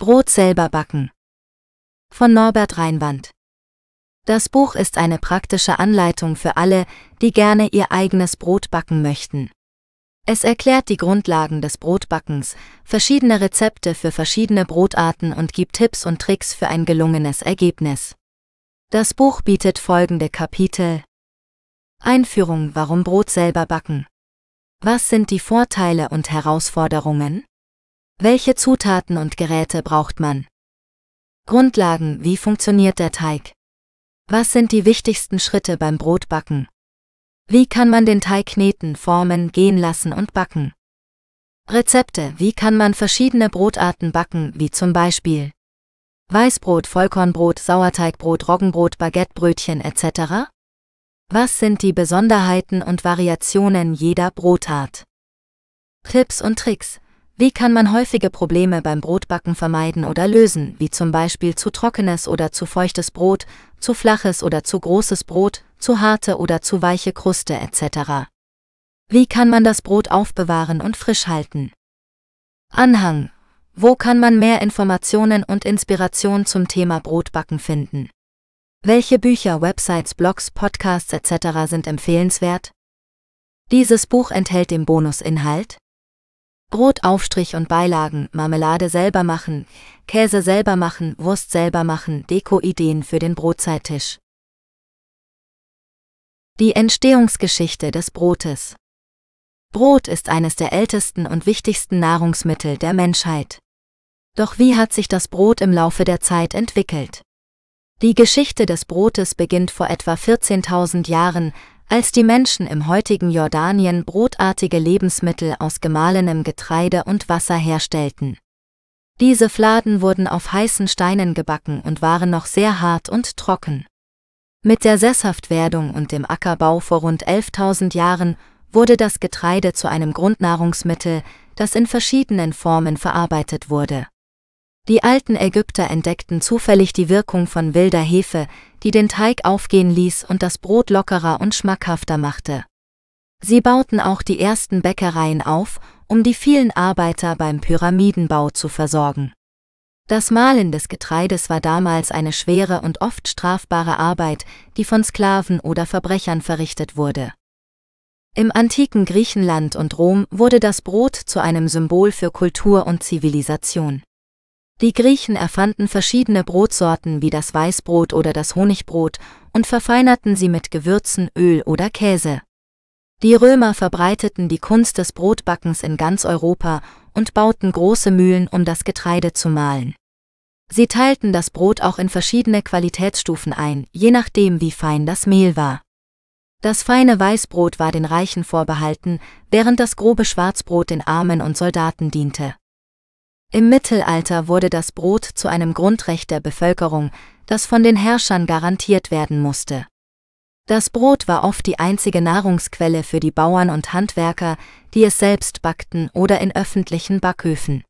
Brot selber backen. Von Norbert Reinwand. Das Buch ist eine praktische Anleitung für alle, die gerne ihr eigenes Brot backen möchten. Es erklärt die Grundlagen des Brotbackens, verschiedene Rezepte für verschiedene Brotarten und gibt Tipps und Tricks für ein gelungenes Ergebnis. Das Buch bietet folgende Kapitel. Einführung Warum Brot selber backen. Was sind die Vorteile und Herausforderungen? Welche Zutaten und Geräte braucht man? Grundlagen, wie funktioniert der Teig? Was sind die wichtigsten Schritte beim Brotbacken? Wie kann man den Teig kneten, formen, gehen lassen und backen? Rezepte, wie kann man verschiedene Brotarten backen, wie zum Beispiel Weißbrot, Vollkornbrot, Sauerteigbrot, Roggenbrot, Baguettebrötchen etc.? Was sind die Besonderheiten und Variationen jeder Brotart? Tipps und Tricks, wie kann man häufige Probleme beim Brotbacken vermeiden oder lösen, wie zum Beispiel zu trockenes oder zu feuchtes Brot, zu flaches oder zu großes Brot, zu harte oder zu weiche Kruste etc. Wie kann man das Brot aufbewahren und frisch halten? Anhang. Wo kann man mehr Informationen und Inspiration zum Thema Brotbacken finden? Welche Bücher, Websites, Blogs, Podcasts etc. sind empfehlenswert? Dieses Buch enthält den Bonusinhalt Brotaufstrich und Beilagen, Marmelade selber machen, Käse selber machen, Wurst selber machen, Dekoideen für den Brotzeittisch. Die Entstehungsgeschichte des Brotes. Brot ist eines der ältesten und wichtigsten Nahrungsmittel der Menschheit. Doch wie hat sich das Brot im Laufe der Zeit entwickelt? Die Geschichte des Brotes beginnt vor etwa 14.000 Jahren, als die Menschen im heutigen Jordanien brotartige Lebensmittel aus gemahlenem Getreide und Wasser herstellten. Diese Fladen wurden auf heißen Steinen gebacken und waren noch sehr hart und trocken. Mit der Sesshaftwerdung und dem Ackerbau vor rund 11.000 Jahren wurde das Getreide zu einem Grundnahrungsmittel, das in verschiedenen Formen verarbeitet wurde. Die alten Ägypter entdeckten zufällig die Wirkung von wilder Hefe, die den Teig aufgehen ließ und das Brot lockerer und schmackhafter machte. Sie bauten auch die ersten Bäckereien auf, um die vielen Arbeiter beim Pyramidenbau zu versorgen. Das Mahlen des Getreides war damals eine schwere und oft strafbare Arbeit, die von Sklaven oder Verbrechern verrichtet wurde. Im antiken Griechenland und Rom wurde das Brot zu einem Symbol für Kultur und Zivilisation. Die Griechen erfanden verschiedene Brotsorten wie das Weißbrot oder das Honigbrot und verfeinerten sie mit Gewürzen, Öl oder Käse. Die Römer verbreiteten die Kunst des Brotbackens in ganz Europa und bauten große Mühlen, um das Getreide zu mahlen. Sie teilten das Brot auch in verschiedene Qualitätsstufen ein, je nachdem wie fein das Mehl war. Das feine Weißbrot war den Reichen vorbehalten, während das grobe Schwarzbrot den Armen und Soldaten diente. Im Mittelalter wurde das Brot zu einem Grundrecht der Bevölkerung, das von den Herrschern garantiert werden musste. Das Brot war oft die einzige Nahrungsquelle für die Bauern und Handwerker, die es selbst backten oder in öffentlichen Backhöfen.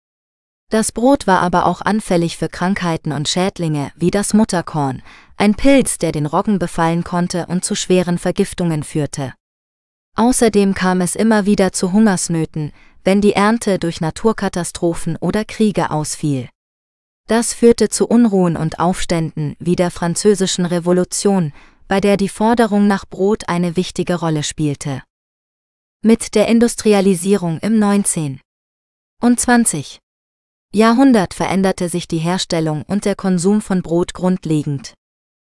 Das Brot war aber auch anfällig für Krankheiten und Schädlinge wie das Mutterkorn, ein Pilz, der den Roggen befallen konnte und zu schweren Vergiftungen führte. Außerdem kam es immer wieder zu Hungersnöten, wenn die Ernte durch Naturkatastrophen oder Kriege ausfiel. Das führte zu Unruhen und Aufständen wie der Französischen Revolution, bei der die Forderung nach Brot eine wichtige Rolle spielte. Mit der Industrialisierung im 19. und 20. Jahrhundert veränderte sich die Herstellung und der Konsum von Brot grundlegend.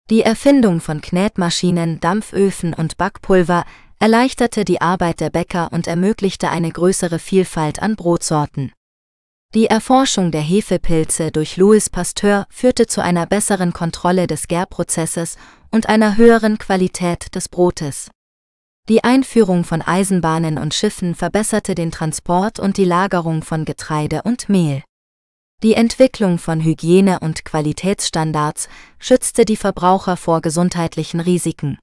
Die Erfindung von Knetmaschinen, Dampföfen und Backpulver erleichterte die Arbeit der Bäcker und ermöglichte eine größere Vielfalt an Brotsorten. Die Erforschung der Hefepilze durch Louis Pasteur führte zu einer besseren Kontrolle des Gärprozesses und einer höheren Qualität des Brotes. Die Einführung von Eisenbahnen und Schiffen verbesserte den Transport und die Lagerung von Getreide und Mehl. Die Entwicklung von Hygiene- und Qualitätsstandards schützte die Verbraucher vor gesundheitlichen Risiken.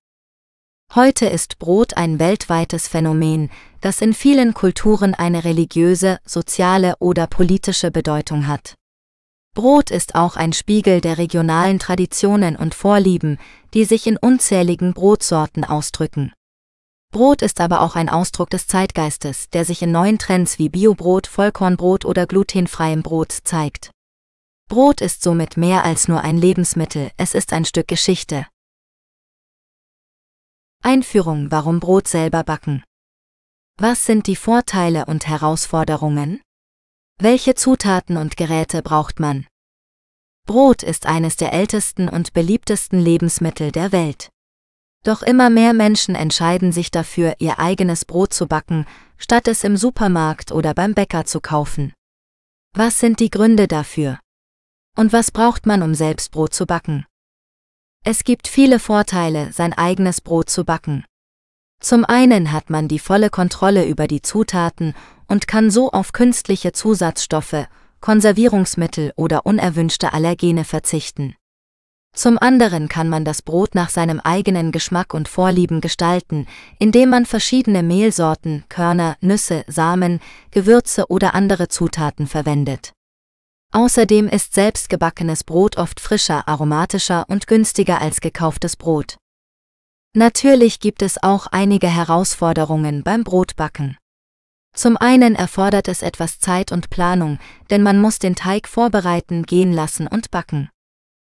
Heute ist Brot ein weltweites Phänomen, das in vielen Kulturen eine religiöse, soziale oder politische Bedeutung hat. Brot ist auch ein Spiegel der regionalen Traditionen und Vorlieben, die sich in unzähligen Brotsorten ausdrücken. Brot ist aber auch ein Ausdruck des Zeitgeistes, der sich in neuen Trends wie Biobrot, Vollkornbrot oder glutenfreiem Brot zeigt. Brot ist somit mehr als nur ein Lebensmittel, es ist ein Stück Geschichte. Einführung Warum Brot selber backen. Was sind die Vorteile und Herausforderungen? Welche Zutaten und Geräte braucht man? Brot ist eines der ältesten und beliebtesten Lebensmittel der Welt. Doch immer mehr Menschen entscheiden sich dafür, ihr eigenes Brot zu backen, statt es im Supermarkt oder beim Bäcker zu kaufen. Was sind die Gründe dafür? Und was braucht man, um selbst Brot zu backen? Es gibt viele Vorteile, sein eigenes Brot zu backen. Zum einen hat man die volle Kontrolle über die Zutaten und kann so auf künstliche Zusatzstoffe, Konservierungsmittel oder unerwünschte Allergene verzichten. Zum anderen kann man das Brot nach seinem eigenen Geschmack und Vorlieben gestalten, indem man verschiedene Mehlsorten, Körner, Nüsse, Samen, Gewürze oder andere Zutaten verwendet. Außerdem ist selbstgebackenes Brot oft frischer, aromatischer und günstiger als gekauftes Brot. Natürlich gibt es auch einige Herausforderungen beim Brotbacken. Zum einen erfordert es etwas Zeit und Planung, denn man muss den Teig vorbereiten, gehen lassen und backen.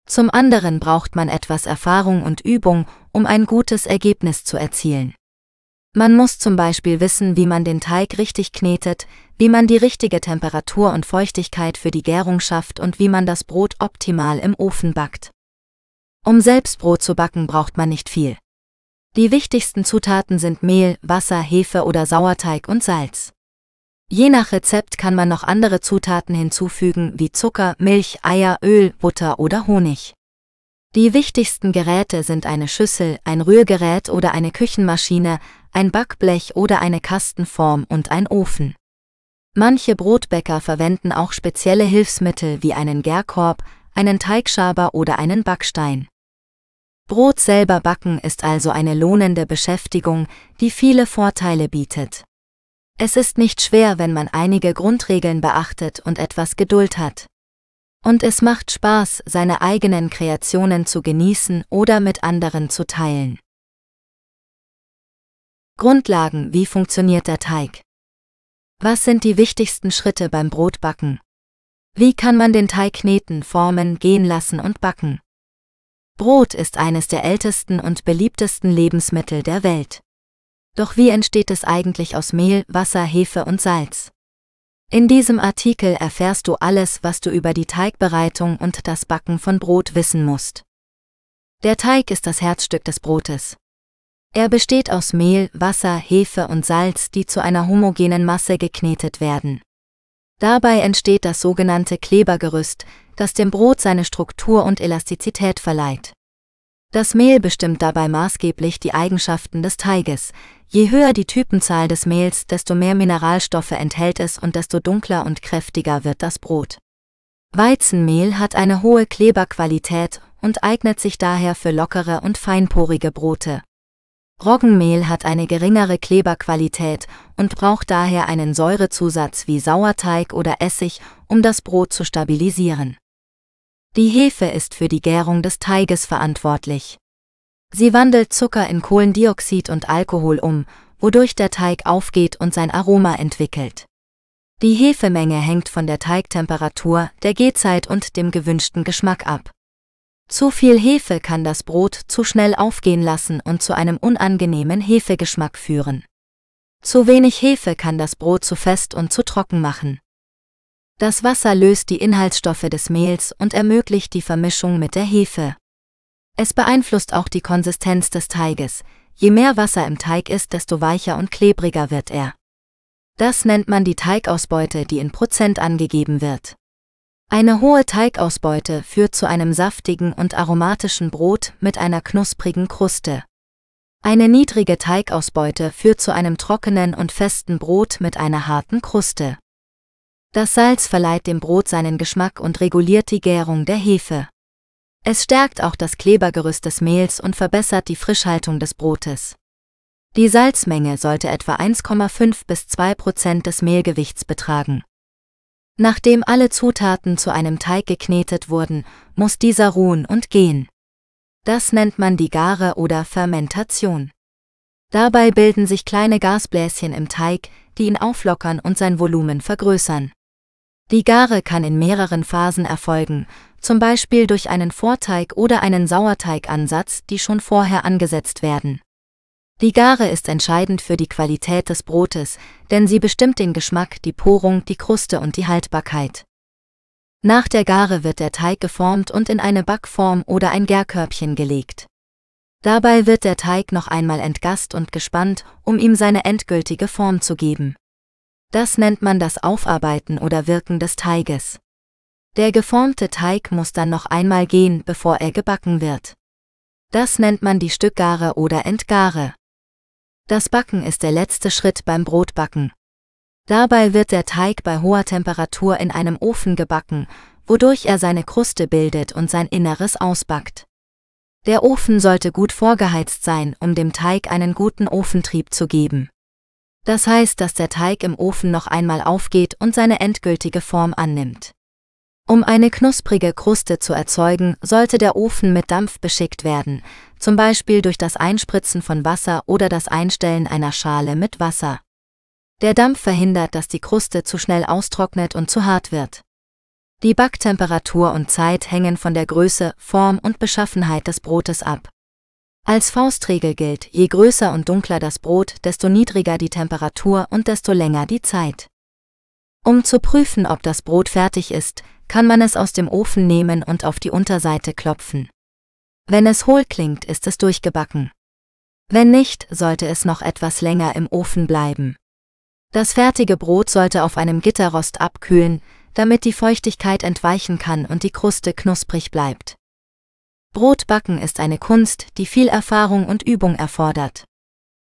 Zum anderen braucht man etwas Erfahrung und Übung, um ein gutes Ergebnis zu erzielen. Man muss zum Beispiel wissen, wie man den Teig richtig knetet, wie man die richtige Temperatur und Feuchtigkeit für die Gärung schafft und wie man das Brot optimal im Ofen backt. Um selbst Brot zu backen braucht man nicht viel. Die wichtigsten Zutaten sind Mehl, Wasser, Hefe oder Sauerteig und Salz. Je nach Rezept kann man noch andere Zutaten hinzufügen wie Zucker, Milch, Eier, Öl, Butter oder Honig. Die wichtigsten Geräte sind eine Schüssel, ein Rührgerät oder eine Küchenmaschine, ein Backblech oder eine Kastenform und ein Ofen. Manche Brotbäcker verwenden auch spezielle Hilfsmittel wie einen Gärkorb, einen Teigschaber oder einen Backstein. Brot selber backen ist also eine lohnende Beschäftigung, die viele Vorteile bietet. Es ist nicht schwer, wenn man einige Grundregeln beachtet und etwas Geduld hat. Und es macht Spaß, seine eigenen Kreationen zu genießen oder mit anderen zu teilen. Grundlagen, wie funktioniert der Teig? Was sind die wichtigsten Schritte beim Brotbacken? Wie kann man den Teig kneten, formen, gehen lassen und backen? Brot ist eines der ältesten und beliebtesten Lebensmittel der Welt. Doch wie entsteht es eigentlich aus Mehl, Wasser, Hefe und Salz? In diesem Artikel erfährst du alles, was du über die Teigbereitung und das Backen von Brot wissen musst. Der Teig ist das Herzstück des Brotes. Er besteht aus Mehl, Wasser, Hefe und Salz, die zu einer homogenen Masse geknetet werden. Dabei entsteht das sogenannte Klebergerüst, das dem Brot seine Struktur und Elastizität verleiht. Das Mehl bestimmt dabei maßgeblich die Eigenschaften des Teiges. Je höher die Typenzahl des Mehls, desto mehr Mineralstoffe enthält es und desto dunkler und kräftiger wird das Brot. Weizenmehl hat eine hohe Kleberqualität und eignet sich daher für lockere und feinporige Brote. Roggenmehl hat eine geringere Kleberqualität und braucht daher einen Säurezusatz wie Sauerteig oder Essig, um das Brot zu stabilisieren. Die Hefe ist für die Gärung des Teiges verantwortlich. Sie wandelt Zucker in Kohlendioxid und Alkohol um, wodurch der Teig aufgeht und sein Aroma entwickelt. Die Hefemenge hängt von der Teigtemperatur, der Gehzeit und dem gewünschten Geschmack ab. Zu viel Hefe kann das Brot zu schnell aufgehen lassen und zu einem unangenehmen Hefegeschmack führen. Zu wenig Hefe kann das Brot zu fest und zu trocken machen. Das Wasser löst die Inhaltsstoffe des Mehls und ermöglicht die Vermischung mit der Hefe. Es beeinflusst auch die Konsistenz des Teiges. Je mehr Wasser im Teig ist, desto weicher und klebriger wird er. Das nennt man die Teigausbeute, die in Prozent angegeben wird. Eine hohe Teigausbeute führt zu einem saftigen und aromatischen Brot mit einer knusprigen Kruste. Eine niedrige Teigausbeute führt zu einem trockenen und festen Brot mit einer harten Kruste. Das Salz verleiht dem Brot seinen Geschmack und reguliert die Gärung der Hefe. Es stärkt auch das Klebergerüst des Mehls und verbessert die Frischhaltung des Brotes. Die Salzmenge sollte etwa 1,5 bis 2 Prozent des Mehlgewichts betragen. Nachdem alle Zutaten zu einem Teig geknetet wurden, muss dieser ruhen und gehen. Das nennt man die Gare oder Fermentation. Dabei bilden sich kleine Gasbläschen im Teig, die ihn auflockern und sein Volumen vergrößern. Die Gare kann in mehreren Phasen erfolgen, zum Beispiel durch einen Vorteig oder einen Sauerteigansatz, die schon vorher angesetzt werden. Die Gare ist entscheidend für die Qualität des Brotes, denn sie bestimmt den Geschmack, die Porung, die Kruste und die Haltbarkeit. Nach der Gare wird der Teig geformt und in eine Backform oder ein Gärkörbchen gelegt. Dabei wird der Teig noch einmal entgast und gespannt, um ihm seine endgültige Form zu geben. Das nennt man das Aufarbeiten oder Wirken des Teiges. Der geformte Teig muss dann noch einmal gehen, bevor er gebacken wird. Das nennt man die Stückgare oder Entgare. Das Backen ist der letzte Schritt beim Brotbacken. Dabei wird der Teig bei hoher Temperatur in einem Ofen gebacken, wodurch er seine Kruste bildet und sein Inneres ausbackt. Der Ofen sollte gut vorgeheizt sein, um dem Teig einen guten Ofentrieb zu geben. Das heißt, dass der Teig im Ofen noch einmal aufgeht und seine endgültige Form annimmt. Um eine knusprige Kruste zu erzeugen, sollte der Ofen mit Dampf beschickt werden, zum Beispiel durch das Einspritzen von Wasser oder das Einstellen einer Schale mit Wasser. Der Dampf verhindert, dass die Kruste zu schnell austrocknet und zu hart wird. Die Backtemperatur und Zeit hängen von der Größe, Form und Beschaffenheit des Brotes ab. Als Faustregel gilt, je größer und dunkler das Brot, desto niedriger die Temperatur und desto länger die Zeit. Um zu prüfen, ob das Brot fertig ist, kann man es aus dem Ofen nehmen und auf die Unterseite klopfen. Wenn es hohl klingt, ist es durchgebacken. Wenn nicht, sollte es noch etwas länger im Ofen bleiben. Das fertige Brot sollte auf einem Gitterrost abkühlen, damit die Feuchtigkeit entweichen kann und die Kruste knusprig bleibt. Brotbacken ist eine Kunst, die viel Erfahrung und Übung erfordert.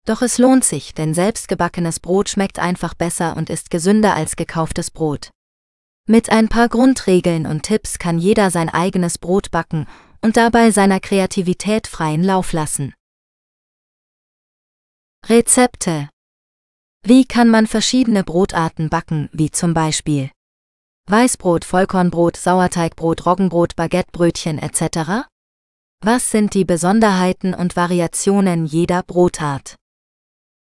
Doch es lohnt sich, denn selbstgebackenes Brot schmeckt einfach besser und ist gesünder als gekauftes Brot. Mit ein paar Grundregeln und Tipps kann jeder sein eigenes Brot backen und dabei seiner Kreativität freien Lauf lassen. Rezepte Wie kann man verschiedene Brotarten backen, wie zum Beispiel Weißbrot, Vollkornbrot, Sauerteigbrot, Roggenbrot, Baguettebrötchen etc.? Was sind die Besonderheiten und Variationen jeder Brotart?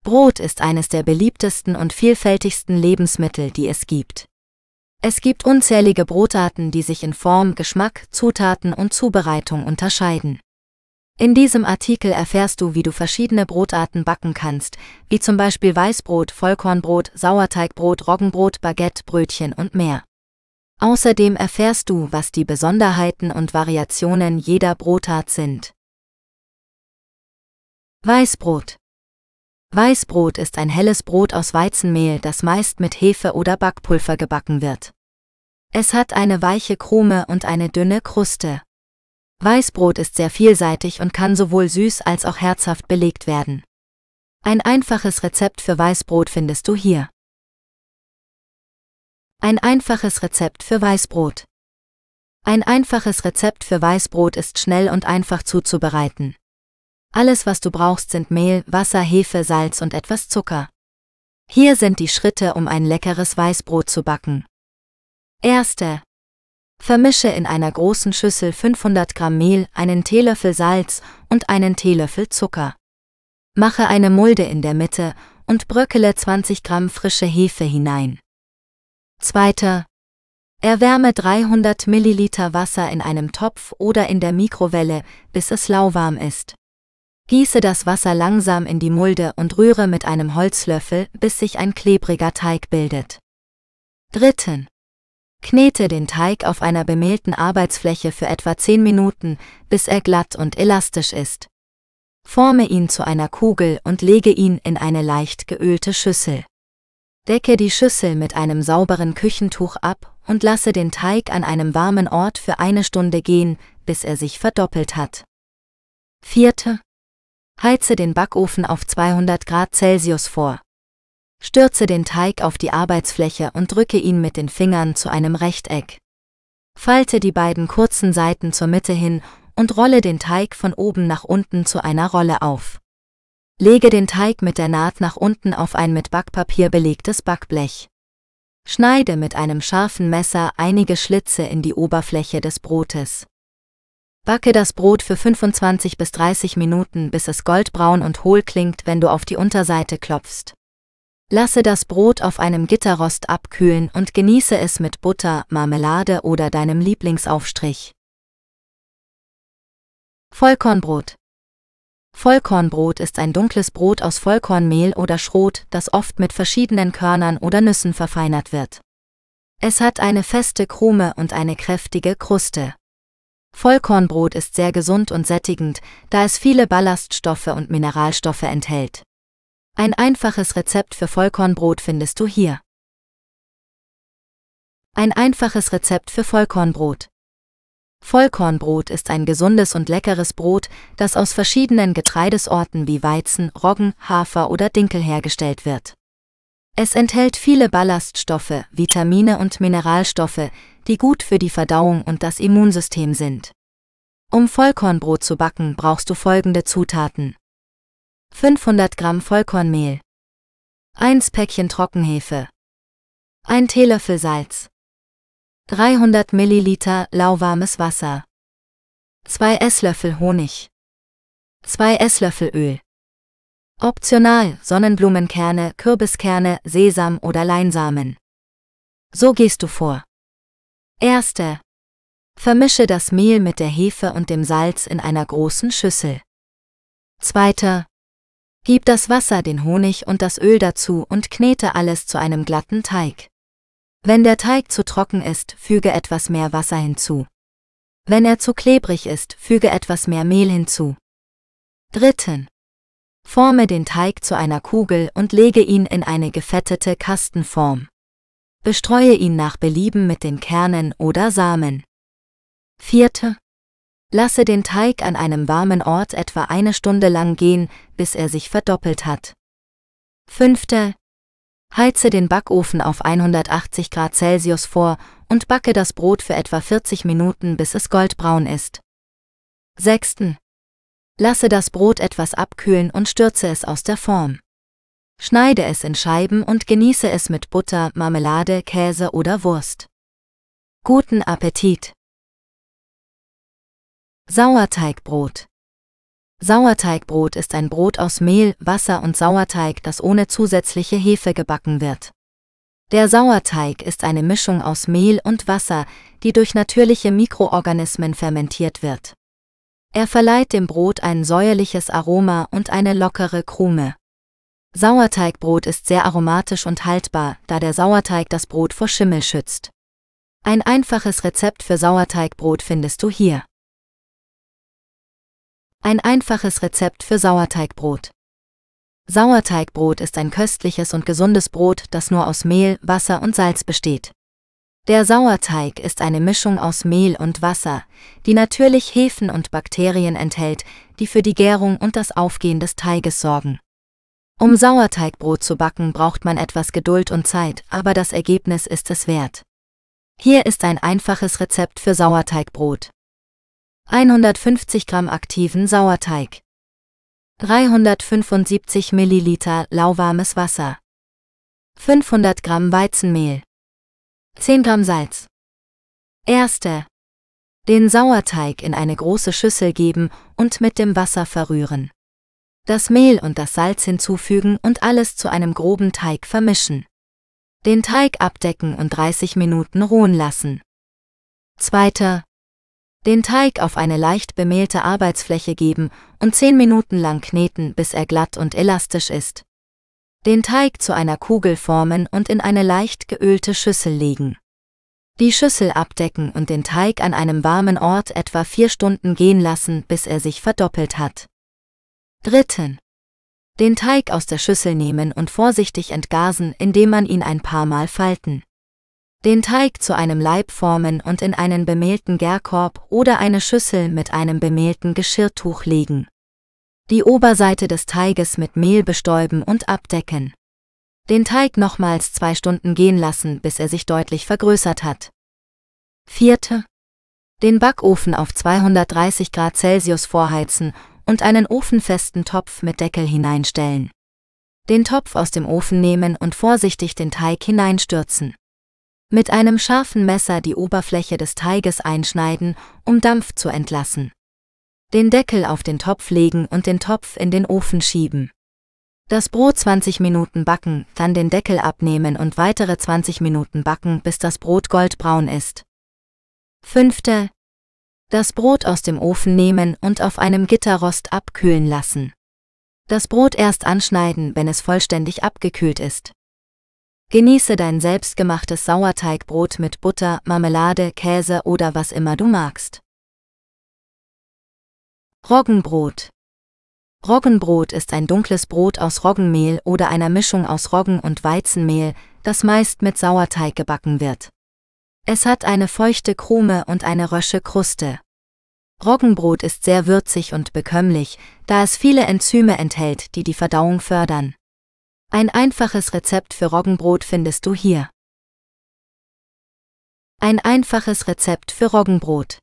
Brot ist eines der beliebtesten und vielfältigsten Lebensmittel, die es gibt. Es gibt unzählige Brotarten, die sich in Form, Geschmack, Zutaten und Zubereitung unterscheiden. In diesem Artikel erfährst du, wie du verschiedene Brotarten backen kannst, wie zum Beispiel Weißbrot, Vollkornbrot, Sauerteigbrot, Roggenbrot, Baguette, Brötchen und mehr. Außerdem erfährst du, was die Besonderheiten und Variationen jeder Brotart sind. Weißbrot Weißbrot ist ein helles Brot aus Weizenmehl, das meist mit Hefe oder Backpulver gebacken wird. Es hat eine weiche Krume und eine dünne Kruste. Weißbrot ist sehr vielseitig und kann sowohl süß als auch herzhaft belegt werden. Ein einfaches Rezept für Weißbrot findest du hier. Ein einfaches Rezept für Weißbrot. Ein einfaches Rezept für Weißbrot ist schnell und einfach zuzubereiten. Alles, was du brauchst, sind Mehl, Wasser, Hefe, Salz und etwas Zucker. Hier sind die Schritte, um ein leckeres Weißbrot zu backen. Erste. Vermische in einer großen Schüssel 500 Gramm Mehl, einen Teelöffel Salz und einen Teelöffel Zucker. Mache eine Mulde in der Mitte und bröckele 20 Gramm frische Hefe hinein. Zweiter. Erwärme 300 Milliliter Wasser in einem Topf oder in der Mikrowelle, bis es lauwarm ist. Gieße das Wasser langsam in die Mulde und rühre mit einem Holzlöffel, bis sich ein klebriger Teig bildet. 3. Knete den Teig auf einer bemehlten Arbeitsfläche für etwa 10 Minuten, bis er glatt und elastisch ist. Forme ihn zu einer Kugel und lege ihn in eine leicht geölte Schüssel. Decke die Schüssel mit einem sauberen Küchentuch ab und lasse den Teig an einem warmen Ort für eine Stunde gehen, bis er sich verdoppelt hat. 4. Heize den Backofen auf 200 Grad Celsius vor. Stürze den Teig auf die Arbeitsfläche und drücke ihn mit den Fingern zu einem Rechteck. Falte die beiden kurzen Seiten zur Mitte hin und rolle den Teig von oben nach unten zu einer Rolle auf. Lege den Teig mit der Naht nach unten auf ein mit Backpapier belegtes Backblech. Schneide mit einem scharfen Messer einige Schlitze in die Oberfläche des Brotes. Backe das Brot für 25 bis 30 Minuten, bis es goldbraun und hohl klingt, wenn du auf die Unterseite klopfst. Lasse das Brot auf einem Gitterrost abkühlen und genieße es mit Butter, Marmelade oder deinem Lieblingsaufstrich. Vollkornbrot Vollkornbrot ist ein dunkles Brot aus Vollkornmehl oder Schrot, das oft mit verschiedenen Körnern oder Nüssen verfeinert wird. Es hat eine feste Krume und eine kräftige Kruste. Vollkornbrot ist sehr gesund und sättigend, da es viele Ballaststoffe und Mineralstoffe enthält. Ein einfaches Rezept für Vollkornbrot findest du hier. Ein einfaches Rezept für Vollkornbrot. Vollkornbrot ist ein gesundes und leckeres Brot, das aus verschiedenen Getreidesorten wie Weizen, Roggen, Hafer oder Dinkel hergestellt wird. Es enthält viele Ballaststoffe, Vitamine und Mineralstoffe, die gut für die Verdauung und das Immunsystem sind. Um Vollkornbrot zu backen, brauchst du folgende Zutaten. 500 Gramm Vollkornmehl. 1 Päckchen Trockenhefe. 1 Teelöffel Salz. 300 Milliliter lauwarmes Wasser. 2 Esslöffel Honig. 2 Esslöffel Öl. Optional Sonnenblumenkerne, Kürbiskerne, Sesam oder Leinsamen. So gehst du vor. Erste. Vermische das Mehl mit der Hefe und dem Salz in einer großen Schüssel. Zweiter. Gib das Wasser, den Honig und das Öl dazu und knete alles zu einem glatten Teig. Wenn der Teig zu trocken ist, füge etwas mehr Wasser hinzu. Wenn er zu klebrig ist, füge etwas mehr Mehl hinzu. Dritten. Forme den Teig zu einer Kugel und lege ihn in eine gefettete Kastenform. Bestreue ihn nach Belieben mit den Kernen oder Samen. Vierte. Lasse den Teig an einem warmen Ort etwa eine Stunde lang gehen, bis er sich verdoppelt hat. Fünfte. Heize den Backofen auf 180 Grad Celsius vor und backe das Brot für etwa 40 Minuten, bis es goldbraun ist. Sechsten. Lasse das Brot etwas abkühlen und stürze es aus der Form. Schneide es in Scheiben und genieße es mit Butter, Marmelade, Käse oder Wurst. Guten Appetit! Sauerteigbrot Sauerteigbrot ist ein Brot aus Mehl, Wasser und Sauerteig, das ohne zusätzliche Hefe gebacken wird. Der Sauerteig ist eine Mischung aus Mehl und Wasser, die durch natürliche Mikroorganismen fermentiert wird. Er verleiht dem Brot ein säuerliches Aroma und eine lockere Krume. Sauerteigbrot ist sehr aromatisch und haltbar, da der Sauerteig das Brot vor Schimmel schützt. Ein einfaches Rezept für Sauerteigbrot findest du hier. Ein einfaches Rezept für Sauerteigbrot. Sauerteigbrot ist ein köstliches und gesundes Brot, das nur aus Mehl, Wasser und Salz besteht. Der Sauerteig ist eine Mischung aus Mehl und Wasser, die natürlich Hefen und Bakterien enthält, die für die Gärung und das Aufgehen des Teiges sorgen. Um Sauerteigbrot zu backen, braucht man etwas Geduld und Zeit, aber das Ergebnis ist es wert. Hier ist ein einfaches Rezept für Sauerteigbrot. 150 Gramm aktiven Sauerteig. 375 Milliliter lauwarmes Wasser. 500 Gramm Weizenmehl. 10 Gramm Salz. Erste. Den Sauerteig in eine große Schüssel geben und mit dem Wasser verrühren das Mehl und das Salz hinzufügen und alles zu einem groben Teig vermischen. Den Teig abdecken und 30 Minuten ruhen lassen. Zweiter. Den Teig auf eine leicht bemehlte Arbeitsfläche geben und 10 Minuten lang kneten, bis er glatt und elastisch ist. Den Teig zu einer Kugel formen und in eine leicht geölte Schüssel legen. Die Schüssel abdecken und den Teig an einem warmen Ort etwa 4 Stunden gehen lassen, bis er sich verdoppelt hat. Dritten. Den Teig aus der Schüssel nehmen und vorsichtig entgasen, indem man ihn ein paar Mal falten. Den Teig zu einem Leib formen und in einen bemehlten Gärkorb oder eine Schüssel mit einem bemehlten Geschirrtuch legen. Die Oberseite des Teiges mit Mehl bestäuben und abdecken. Den Teig nochmals zwei Stunden gehen lassen, bis er sich deutlich vergrößert hat. Vierte. Den Backofen auf 230 Grad Celsius vorheizen und einen ofenfesten Topf mit Deckel hineinstellen. Den Topf aus dem Ofen nehmen und vorsichtig den Teig hineinstürzen. Mit einem scharfen Messer die Oberfläche des Teiges einschneiden, um Dampf zu entlassen. Den Deckel auf den Topf legen und den Topf in den Ofen schieben. Das Brot 20 Minuten backen, dann den Deckel abnehmen und weitere 20 Minuten backen, bis das Brot goldbraun ist. Fünfte, das Brot aus dem Ofen nehmen und auf einem Gitterrost abkühlen lassen. Das Brot erst anschneiden, wenn es vollständig abgekühlt ist. Genieße dein selbstgemachtes Sauerteigbrot mit Butter, Marmelade, Käse oder was immer du magst. Roggenbrot Roggenbrot ist ein dunkles Brot aus Roggenmehl oder einer Mischung aus Roggen und Weizenmehl, das meist mit Sauerteig gebacken wird. Es hat eine feuchte Krume und eine rösche Kruste. Roggenbrot ist sehr würzig und bekömmlich, da es viele Enzyme enthält, die die Verdauung fördern. Ein einfaches Rezept für Roggenbrot findest du hier. Ein einfaches Rezept für Roggenbrot.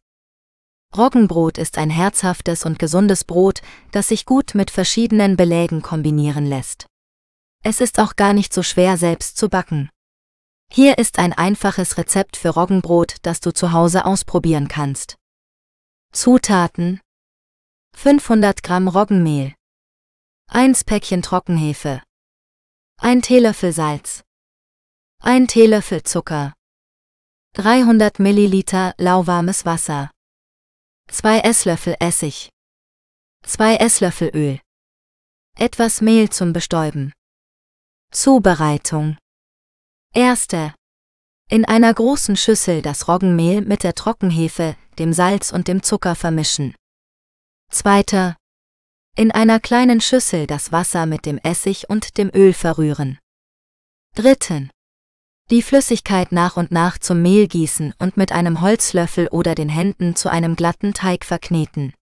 Roggenbrot ist ein herzhaftes und gesundes Brot, das sich gut mit verschiedenen Belägen kombinieren lässt. Es ist auch gar nicht so schwer selbst zu backen. Hier ist ein einfaches Rezept für Roggenbrot, das du zu Hause ausprobieren kannst. Zutaten 500 Gramm Roggenmehl 1 Päckchen Trockenhefe 1 Teelöffel Salz 1 Teelöffel Zucker 300 Milliliter lauwarmes Wasser 2 Esslöffel Essig 2 Esslöffel Öl etwas Mehl zum Bestäuben. Zubereitung Erste. In einer großen Schüssel das Roggenmehl mit der Trockenhefe, dem Salz und dem Zucker vermischen. Zweiter. In einer kleinen Schüssel das Wasser mit dem Essig und dem Öl verrühren. Dritten. Die Flüssigkeit nach und nach zum Mehl gießen und mit einem Holzlöffel oder den Händen zu einem glatten Teig verkneten.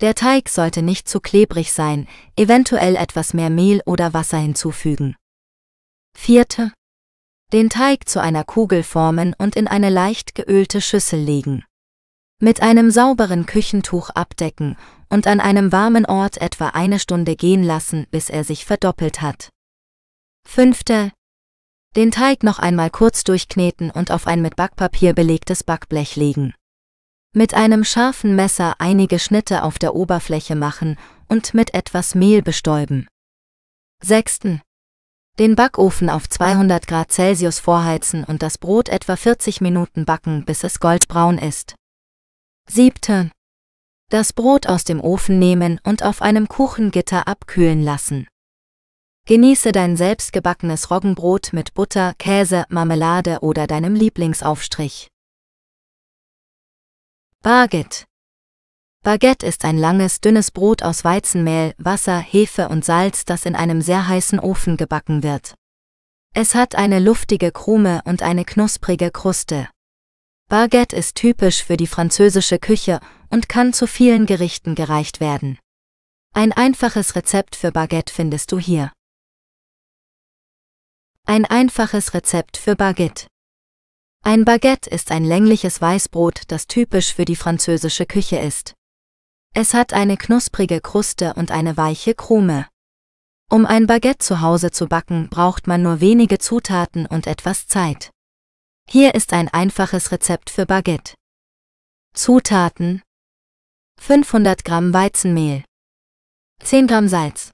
Der Teig sollte nicht zu klebrig sein, eventuell etwas mehr Mehl oder Wasser hinzufügen. Vierte. Den Teig zu einer Kugel formen und in eine leicht geölte Schüssel legen. Mit einem sauberen Küchentuch abdecken und an einem warmen Ort etwa eine Stunde gehen lassen, bis er sich verdoppelt hat. 5. Den Teig noch einmal kurz durchkneten und auf ein mit Backpapier belegtes Backblech legen. Mit einem scharfen Messer einige Schnitte auf der Oberfläche machen und mit etwas Mehl bestäuben. 6. Den Backofen auf 200 Grad Celsius vorheizen und das Brot etwa 40 Minuten backen, bis es goldbraun ist. 7. Das Brot aus dem Ofen nehmen und auf einem Kuchengitter abkühlen lassen. Genieße dein selbstgebackenes Roggenbrot mit Butter, Käse, Marmelade oder deinem Lieblingsaufstrich. Bargit Baguette ist ein langes, dünnes Brot aus Weizenmehl, Wasser, Hefe und Salz, das in einem sehr heißen Ofen gebacken wird. Es hat eine luftige Krume und eine knusprige Kruste. Baguette ist typisch für die französische Küche und kann zu vielen Gerichten gereicht werden. Ein einfaches Rezept für Baguette findest du hier. Ein einfaches Rezept für Baguette. Ein Baguette ist ein längliches Weißbrot, das typisch für die französische Küche ist. Es hat eine knusprige Kruste und eine weiche Krume. Um ein Baguette zu Hause zu backen, braucht man nur wenige Zutaten und etwas Zeit. Hier ist ein einfaches Rezept für Baguette. Zutaten 500 Gramm Weizenmehl 10 Gramm Salz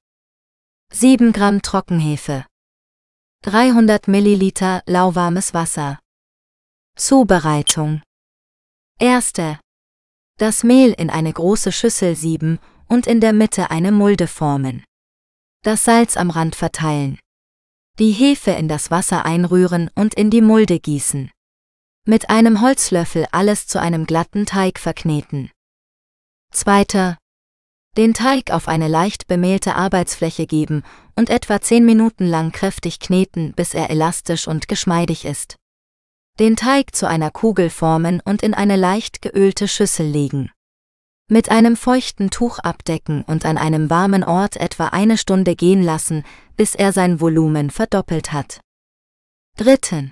7 Gramm Trockenhefe 300 Milliliter lauwarmes Wasser Zubereitung Erste das Mehl in eine große Schüssel sieben und in der Mitte eine Mulde formen. Das Salz am Rand verteilen. Die Hefe in das Wasser einrühren und in die Mulde gießen. Mit einem Holzlöffel alles zu einem glatten Teig verkneten. Zweiter. Den Teig auf eine leicht bemehlte Arbeitsfläche geben und etwa 10 Minuten lang kräftig kneten, bis er elastisch und geschmeidig ist. Den Teig zu einer Kugel formen und in eine leicht geölte Schüssel legen. Mit einem feuchten Tuch abdecken und an einem warmen Ort etwa eine Stunde gehen lassen, bis er sein Volumen verdoppelt hat. Dritten.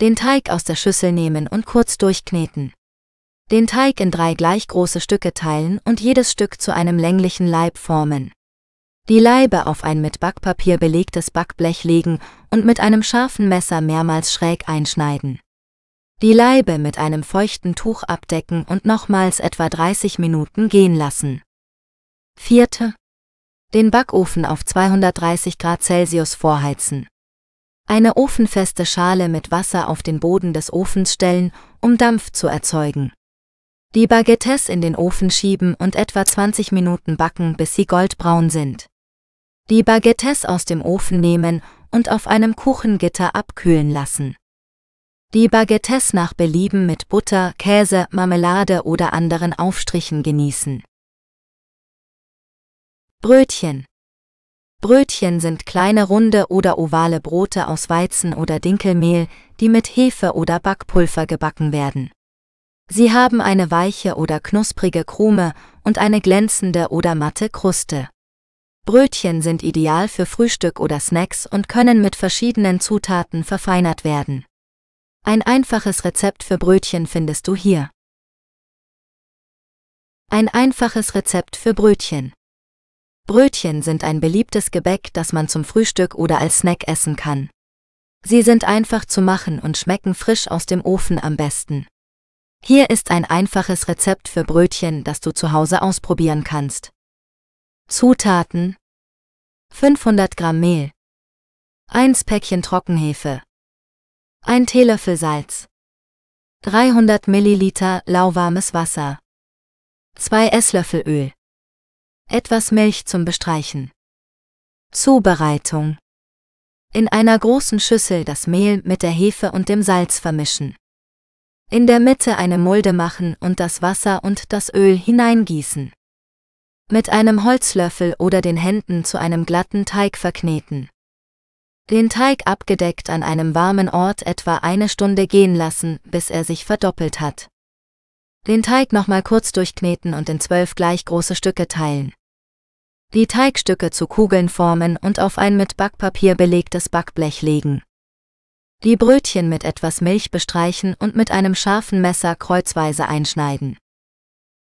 Den Teig aus der Schüssel nehmen und kurz durchkneten. Den Teig in drei gleich große Stücke teilen und jedes Stück zu einem länglichen Leib formen die Laibe auf ein mit Backpapier belegtes Backblech legen und mit einem scharfen Messer mehrmals schräg einschneiden. Die Laibe mit einem feuchten Tuch abdecken und nochmals etwa 30 Minuten gehen lassen. Vierte. Den Backofen auf 230 Grad Celsius vorheizen. Eine ofenfeste Schale mit Wasser auf den Boden des Ofens stellen, um Dampf zu erzeugen. Die Baguettes in den Ofen schieben und etwa 20 Minuten backen, bis sie goldbraun sind. Die Baguettes aus dem Ofen nehmen und auf einem Kuchengitter abkühlen lassen. Die Baguettes nach Belieben mit Butter, Käse, Marmelade oder anderen Aufstrichen genießen. Brötchen Brötchen sind kleine runde oder ovale Brote aus Weizen oder Dinkelmehl, die mit Hefe oder Backpulver gebacken werden. Sie haben eine weiche oder knusprige Krume und eine glänzende oder matte Kruste. Brötchen sind ideal für Frühstück oder Snacks und können mit verschiedenen Zutaten verfeinert werden. Ein einfaches Rezept für Brötchen findest du hier. Ein einfaches Rezept für Brötchen. Brötchen sind ein beliebtes Gebäck, das man zum Frühstück oder als Snack essen kann. Sie sind einfach zu machen und schmecken frisch aus dem Ofen am besten. Hier ist ein einfaches Rezept für Brötchen, das du zu Hause ausprobieren kannst. Zutaten 500 Gramm Mehl 1 Päckchen Trockenhefe 1 Teelöffel Salz 300 Milliliter lauwarmes Wasser 2 Esslöffel Öl Etwas Milch zum Bestreichen Zubereitung in einer großen Schüssel das Mehl mit der Hefe und dem Salz vermischen. In der Mitte eine Mulde machen und das Wasser und das Öl hineingießen. Mit einem Holzlöffel oder den Händen zu einem glatten Teig verkneten. Den Teig abgedeckt an einem warmen Ort etwa eine Stunde gehen lassen, bis er sich verdoppelt hat. Den Teig nochmal kurz durchkneten und in zwölf gleich große Stücke teilen. Die Teigstücke zu Kugeln formen und auf ein mit Backpapier belegtes Backblech legen. Die Brötchen mit etwas Milch bestreichen und mit einem scharfen Messer kreuzweise einschneiden.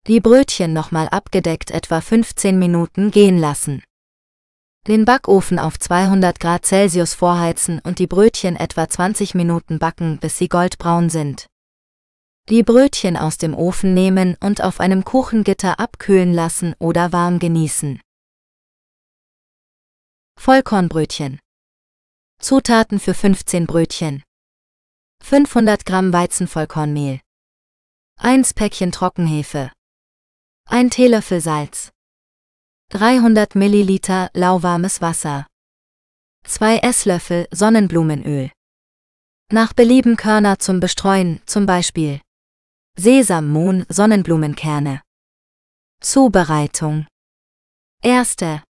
Die Brötchen nochmal abgedeckt etwa 15 Minuten gehen lassen. Den Backofen auf 200 Grad Celsius vorheizen und die Brötchen etwa 20 Minuten backen, bis sie goldbraun sind. Die Brötchen aus dem Ofen nehmen und auf einem Kuchengitter abkühlen lassen oder warm genießen. Vollkornbrötchen. Zutaten für 15 Brötchen. 500 Gramm Weizenvollkornmehl. 1 Päckchen Trockenhefe. 1 Teelöffel Salz. 300 Milliliter lauwarmes Wasser. 2 Esslöffel Sonnenblumenöl. Nach Belieben Körner zum Bestreuen, zum Beispiel Sesam, Mohn, Sonnenblumenkerne. Zubereitung. Erste.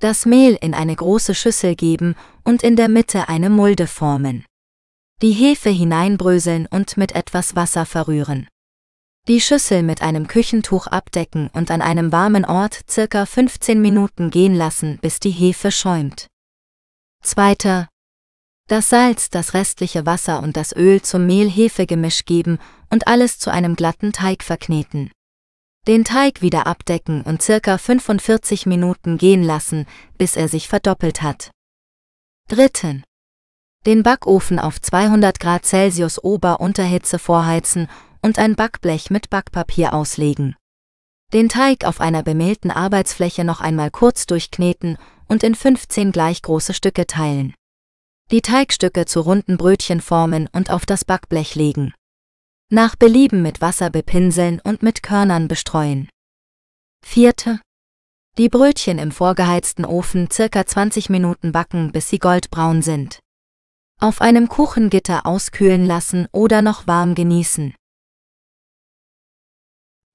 Das Mehl in eine große Schüssel geben und in der Mitte eine Mulde formen. Die Hefe hineinbröseln und mit etwas Wasser verrühren. Die Schüssel mit einem Küchentuch abdecken und an einem warmen Ort circa 15 Minuten gehen lassen, bis die Hefe schäumt. Zweiter. Das Salz, das restliche Wasser und das Öl zum Mehl-Hefe-Gemisch geben und alles zu einem glatten Teig verkneten. Den Teig wieder abdecken und circa 45 Minuten gehen lassen, bis er sich verdoppelt hat. Dritten. Den Backofen auf 200 Grad Celsius Ober-Unterhitze vorheizen und ein Backblech mit Backpapier auslegen. Den Teig auf einer bemehlten Arbeitsfläche noch einmal kurz durchkneten und in 15 gleich große Stücke teilen. Die Teigstücke zu runden Brötchen formen und auf das Backblech legen. Nach Belieben mit Wasser bepinseln und mit Körnern bestreuen. Vierte. Die Brötchen im vorgeheizten Ofen circa 20 Minuten backen, bis sie goldbraun sind. Auf einem Kuchengitter auskühlen lassen oder noch warm genießen.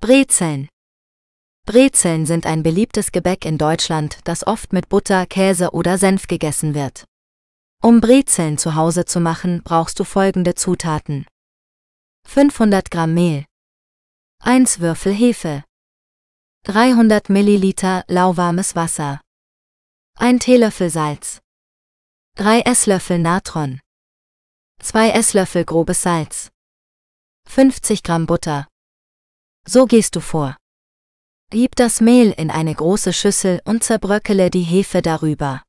Brezeln. Brezeln sind ein beliebtes Gebäck in Deutschland, das oft mit Butter, Käse oder Senf gegessen wird. Um Brezeln zu Hause zu machen, brauchst du folgende Zutaten. 500 Gramm Mehl. 1 Würfel Hefe. 300 Milliliter lauwarmes Wasser. 1 Teelöffel Salz. 3 Esslöffel Natron. 2 Esslöffel grobes Salz. 50 Gramm Butter. So gehst du vor. Gib das Mehl in eine große Schüssel und zerbröckele die Hefe darüber.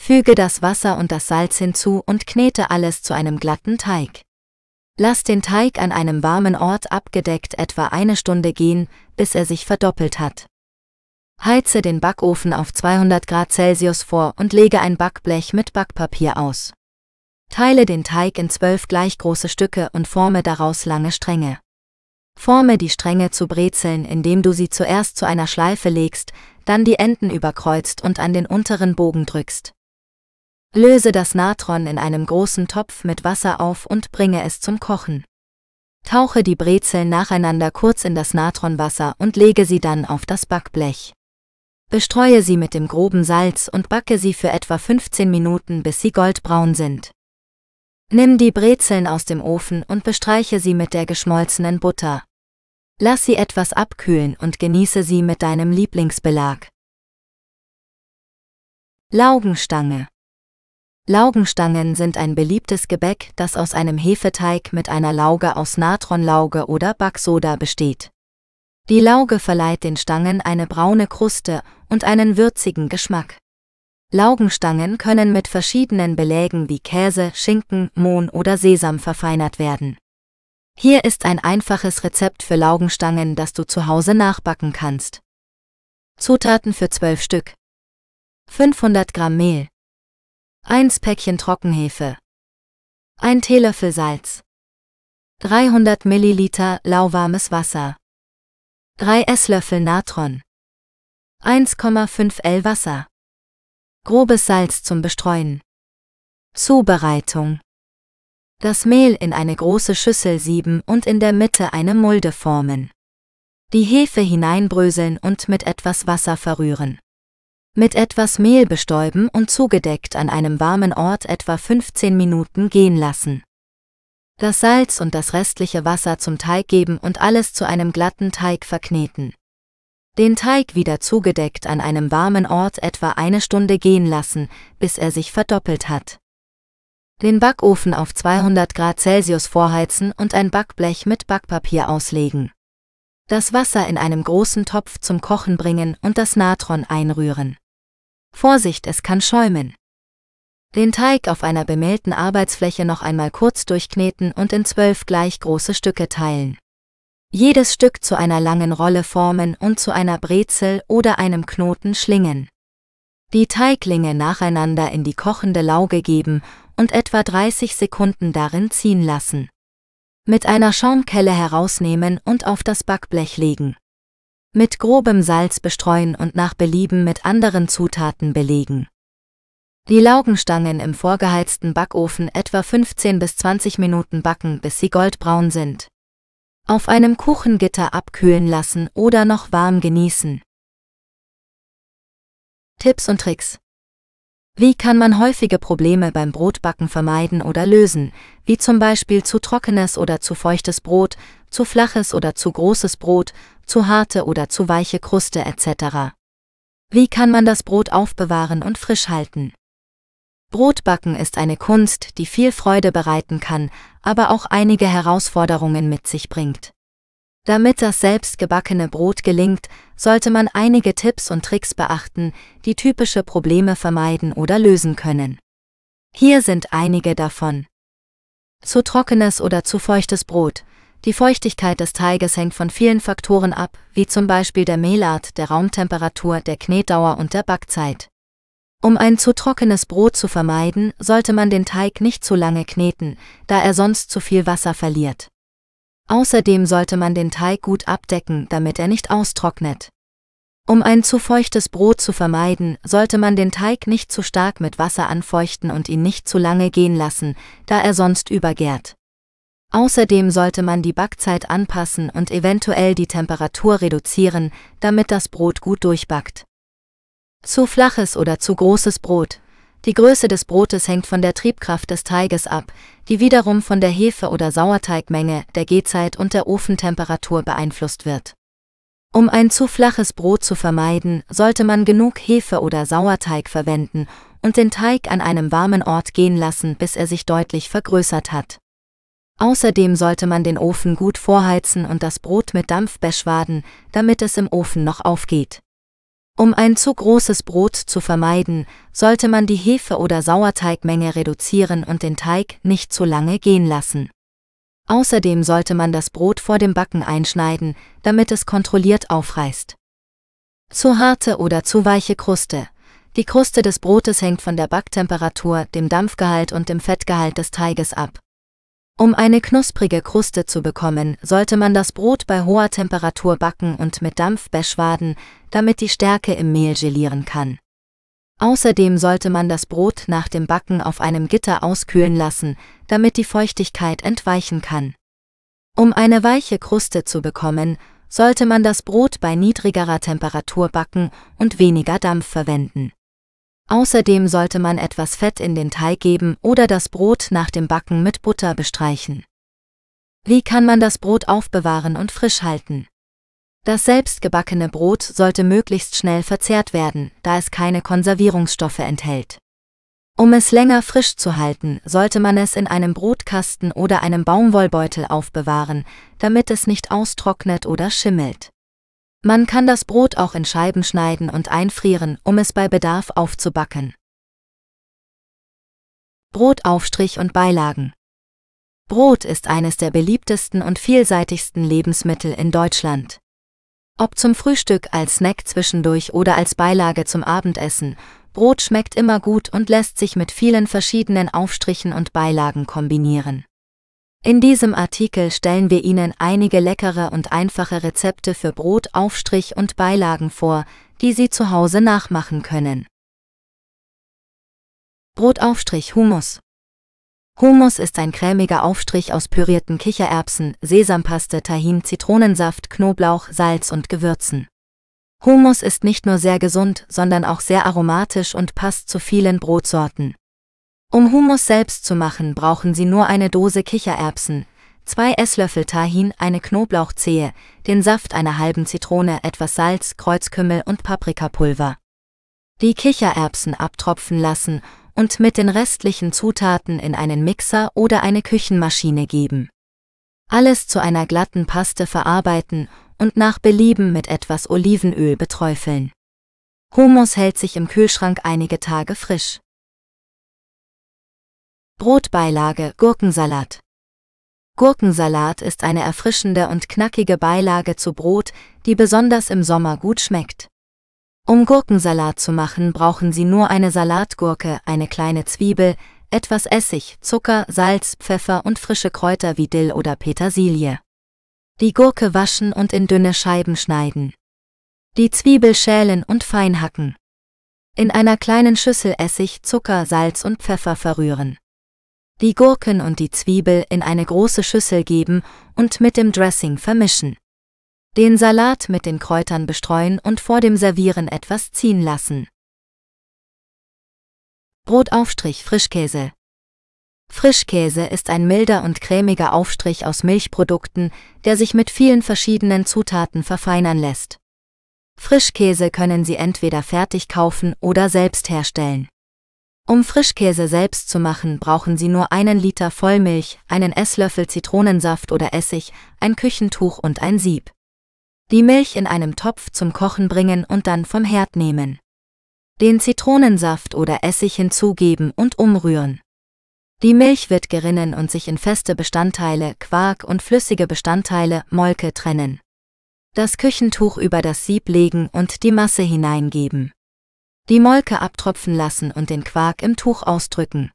Füge das Wasser und das Salz hinzu und knete alles zu einem glatten Teig. Lass den Teig an einem warmen Ort abgedeckt etwa eine Stunde gehen, bis er sich verdoppelt hat. Heize den Backofen auf 200 Grad Celsius vor und lege ein Backblech mit Backpapier aus. Teile den Teig in zwölf gleich große Stücke und forme daraus lange Stränge. Forme die Stränge zu Brezeln, indem du sie zuerst zu einer Schleife legst, dann die Enden überkreuzt und an den unteren Bogen drückst. Löse das Natron in einem großen Topf mit Wasser auf und bringe es zum Kochen. Tauche die Brezeln nacheinander kurz in das Natronwasser und lege sie dann auf das Backblech. Bestreue sie mit dem groben Salz und backe sie für etwa 15 Minuten, bis sie goldbraun sind. Nimm die Brezeln aus dem Ofen und bestreiche sie mit der geschmolzenen Butter. Lass sie etwas abkühlen und genieße sie mit deinem Lieblingsbelag. Laugenstange Laugenstangen sind ein beliebtes Gebäck, das aus einem Hefeteig mit einer Lauge aus Natronlauge oder Backsoda besteht. Die Lauge verleiht den Stangen eine braune Kruste und einen würzigen Geschmack. Laugenstangen können mit verschiedenen Belägen wie Käse, Schinken, Mohn oder Sesam verfeinert werden. Hier ist ein einfaches Rezept für Laugenstangen, das du zu Hause nachbacken kannst. Zutaten für 12 Stück. 500 Gramm Mehl. 1 Päckchen Trockenhefe. 1 Teelöffel Salz. 300 Milliliter lauwarmes Wasser. 3 Esslöffel Natron. 1,5 L Wasser. Grobes Salz zum Bestreuen. Zubereitung. Das Mehl in eine große Schüssel sieben und in der Mitte eine Mulde formen. Die Hefe hineinbröseln und mit etwas Wasser verrühren. Mit etwas Mehl bestäuben und zugedeckt an einem warmen Ort etwa 15 Minuten gehen lassen. Das Salz und das restliche Wasser zum Teig geben und alles zu einem glatten Teig verkneten. Den Teig wieder zugedeckt an einem warmen Ort etwa eine Stunde gehen lassen, bis er sich verdoppelt hat. Den Backofen auf 200 Grad Celsius vorheizen und ein Backblech mit Backpapier auslegen. Das Wasser in einem großen Topf zum Kochen bringen und das Natron einrühren. Vorsicht, es kann schäumen. Den Teig auf einer bemehlten Arbeitsfläche noch einmal kurz durchkneten und in zwölf gleich große Stücke teilen jedes Stück zu einer langen Rolle formen und zu einer Brezel oder einem Knoten schlingen. Die Teiglinge nacheinander in die kochende Lauge geben und etwa 30 Sekunden darin ziehen lassen. Mit einer Schaumkelle herausnehmen und auf das Backblech legen. Mit grobem Salz bestreuen und nach Belieben mit anderen Zutaten belegen. Die Laugenstangen im vorgeheizten Backofen etwa 15 bis 20 Minuten backen, bis sie goldbraun sind. Auf einem Kuchengitter abkühlen lassen oder noch warm genießen. Tipps und Tricks wie kann man häufige Probleme beim Brotbacken vermeiden oder lösen, wie zum Beispiel zu trockenes oder zu feuchtes Brot, zu flaches oder zu großes Brot, zu harte oder zu weiche Kruste etc. Wie kann man das Brot aufbewahren und frisch halten? Brotbacken ist eine Kunst, die viel Freude bereiten kann, aber auch einige Herausforderungen mit sich bringt. Damit das selbstgebackene Brot gelingt, sollte man einige Tipps und Tricks beachten, die typische Probleme vermeiden oder lösen können. Hier sind einige davon. Zu trockenes oder zu feuchtes Brot. Die Feuchtigkeit des Teiges hängt von vielen Faktoren ab, wie zum Beispiel der Mehlart, der Raumtemperatur, der Knetdauer und der Backzeit. Um ein zu trockenes Brot zu vermeiden, sollte man den Teig nicht zu lange kneten, da er sonst zu viel Wasser verliert. Außerdem sollte man den Teig gut abdecken, damit er nicht austrocknet. Um ein zu feuchtes Brot zu vermeiden, sollte man den Teig nicht zu stark mit Wasser anfeuchten und ihn nicht zu lange gehen lassen, da er sonst übergärt. Außerdem sollte man die Backzeit anpassen und eventuell die Temperatur reduzieren, damit das Brot gut durchbackt. Zu flaches oder zu großes Brot. Die Größe des Brotes hängt von der Triebkraft des Teiges ab, die wiederum von der Hefe- oder Sauerteigmenge, der Gehzeit und der Ofentemperatur beeinflusst wird. Um ein zu flaches Brot zu vermeiden, sollte man genug Hefe oder Sauerteig verwenden und den Teig an einem warmen Ort gehen lassen, bis er sich deutlich vergrößert hat. Außerdem sollte man den Ofen gut vorheizen und das Brot mit Dampf beschwaden, damit es im Ofen noch aufgeht. Um ein zu großes Brot zu vermeiden, sollte man die Hefe- oder Sauerteigmenge reduzieren und den Teig nicht zu lange gehen lassen. Außerdem sollte man das Brot vor dem Backen einschneiden, damit es kontrolliert aufreißt. Zu harte oder zu weiche Kruste. Die Kruste des Brotes hängt von der Backtemperatur, dem Dampfgehalt und dem Fettgehalt des Teiges ab. Um eine knusprige Kruste zu bekommen, sollte man das Brot bei hoher Temperatur backen und mit Dampf beschwaden, damit die Stärke im Mehl gelieren kann. Außerdem sollte man das Brot nach dem Backen auf einem Gitter auskühlen lassen, damit die Feuchtigkeit entweichen kann. Um eine weiche Kruste zu bekommen, sollte man das Brot bei niedrigerer Temperatur backen und weniger Dampf verwenden. Außerdem sollte man etwas Fett in den Teig geben oder das Brot nach dem Backen mit Butter bestreichen. Wie kann man das Brot aufbewahren und frisch halten? Das selbstgebackene Brot sollte möglichst schnell verzehrt werden, da es keine Konservierungsstoffe enthält. Um es länger frisch zu halten, sollte man es in einem Brotkasten oder einem Baumwollbeutel aufbewahren, damit es nicht austrocknet oder schimmelt. Man kann das Brot auch in Scheiben schneiden und einfrieren, um es bei Bedarf aufzubacken. Brotaufstrich und Beilagen Brot ist eines der beliebtesten und vielseitigsten Lebensmittel in Deutschland. Ob zum Frühstück als Snack zwischendurch oder als Beilage zum Abendessen, Brot schmeckt immer gut und lässt sich mit vielen verschiedenen Aufstrichen und Beilagen kombinieren. In diesem Artikel stellen wir Ihnen einige leckere und einfache Rezepte für Brot, Aufstrich und Beilagen vor, die Sie zu Hause nachmachen können. Brotaufstrich Humus Humus ist ein cremiger Aufstrich aus pürierten Kichererbsen, Sesampaste, Tahin, Zitronensaft, Knoblauch, Salz und Gewürzen. Humus ist nicht nur sehr gesund, sondern auch sehr aromatisch und passt zu vielen Brotsorten. Um Hummus selbst zu machen, brauchen Sie nur eine Dose Kichererbsen, zwei Esslöffel Tahin, eine Knoblauchzehe, den Saft einer halben Zitrone, etwas Salz, Kreuzkümmel und Paprikapulver. Die Kichererbsen abtropfen lassen und mit den restlichen Zutaten in einen Mixer oder eine Küchenmaschine geben. Alles zu einer glatten Paste verarbeiten und nach Belieben mit etwas Olivenöl beträufeln. Hummus hält sich im Kühlschrank einige Tage frisch. Brotbeilage Gurkensalat Gurkensalat ist eine erfrischende und knackige Beilage zu Brot, die besonders im Sommer gut schmeckt. Um Gurkensalat zu machen, brauchen Sie nur eine Salatgurke, eine kleine Zwiebel, etwas Essig, Zucker, Salz, Pfeffer und frische Kräuter wie Dill oder Petersilie. Die Gurke waschen und in dünne Scheiben schneiden. Die Zwiebel schälen und fein hacken. In einer kleinen Schüssel Essig, Zucker, Salz und Pfeffer verrühren die Gurken und die Zwiebel in eine große Schüssel geben und mit dem Dressing vermischen. Den Salat mit den Kräutern bestreuen und vor dem Servieren etwas ziehen lassen. Brotaufstrich Frischkäse Frischkäse ist ein milder und cremiger Aufstrich aus Milchprodukten, der sich mit vielen verschiedenen Zutaten verfeinern lässt. Frischkäse können Sie entweder fertig kaufen oder selbst herstellen. Um Frischkäse selbst zu machen, brauchen Sie nur einen Liter Vollmilch, einen Esslöffel Zitronensaft oder Essig, ein Küchentuch und ein Sieb. Die Milch in einem Topf zum Kochen bringen und dann vom Herd nehmen. Den Zitronensaft oder Essig hinzugeben und umrühren. Die Milch wird gerinnen und sich in feste Bestandteile, Quark und flüssige Bestandteile, Molke trennen. Das Küchentuch über das Sieb legen und die Masse hineingeben die Molke abtropfen lassen und den Quark im Tuch ausdrücken.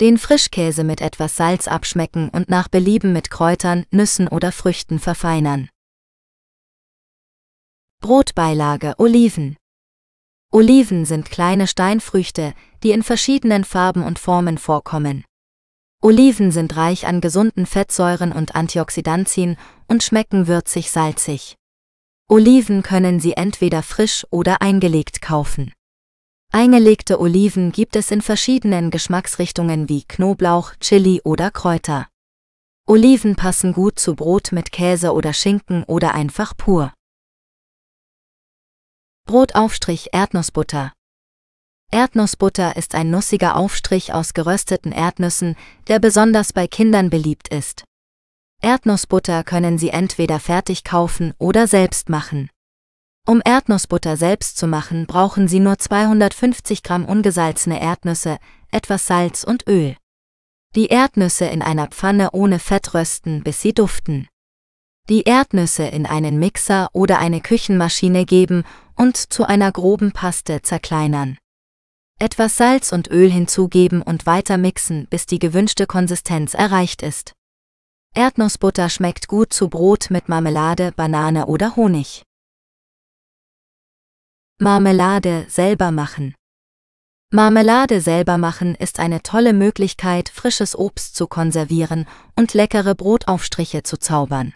Den Frischkäse mit etwas Salz abschmecken und nach Belieben mit Kräutern, Nüssen oder Früchten verfeinern. Brotbeilage Oliven Oliven sind kleine Steinfrüchte, die in verschiedenen Farben und Formen vorkommen. Oliven sind reich an gesunden Fettsäuren und Antioxidantien und schmecken würzig-salzig. Oliven können Sie entweder frisch oder eingelegt kaufen. Eingelegte Oliven gibt es in verschiedenen Geschmacksrichtungen wie Knoblauch, Chili oder Kräuter. Oliven passen gut zu Brot mit Käse oder Schinken oder einfach pur. Brotaufstrich Erdnussbutter Erdnussbutter ist ein nussiger Aufstrich aus gerösteten Erdnüssen, der besonders bei Kindern beliebt ist. Erdnussbutter können Sie entweder fertig kaufen oder selbst machen. Um Erdnussbutter selbst zu machen, brauchen Sie nur 250 Gramm ungesalzene Erdnüsse, etwas Salz und Öl. Die Erdnüsse in einer Pfanne ohne Fett rösten, bis sie duften. Die Erdnüsse in einen Mixer oder eine Küchenmaschine geben und zu einer groben Paste zerkleinern. Etwas Salz und Öl hinzugeben und weiter mixen, bis die gewünschte Konsistenz erreicht ist. Erdnussbutter schmeckt gut zu Brot mit Marmelade, Banane oder Honig. Marmelade selber machen. Marmelade selber machen ist eine tolle Möglichkeit, frisches Obst zu konservieren und leckere Brotaufstriche zu zaubern.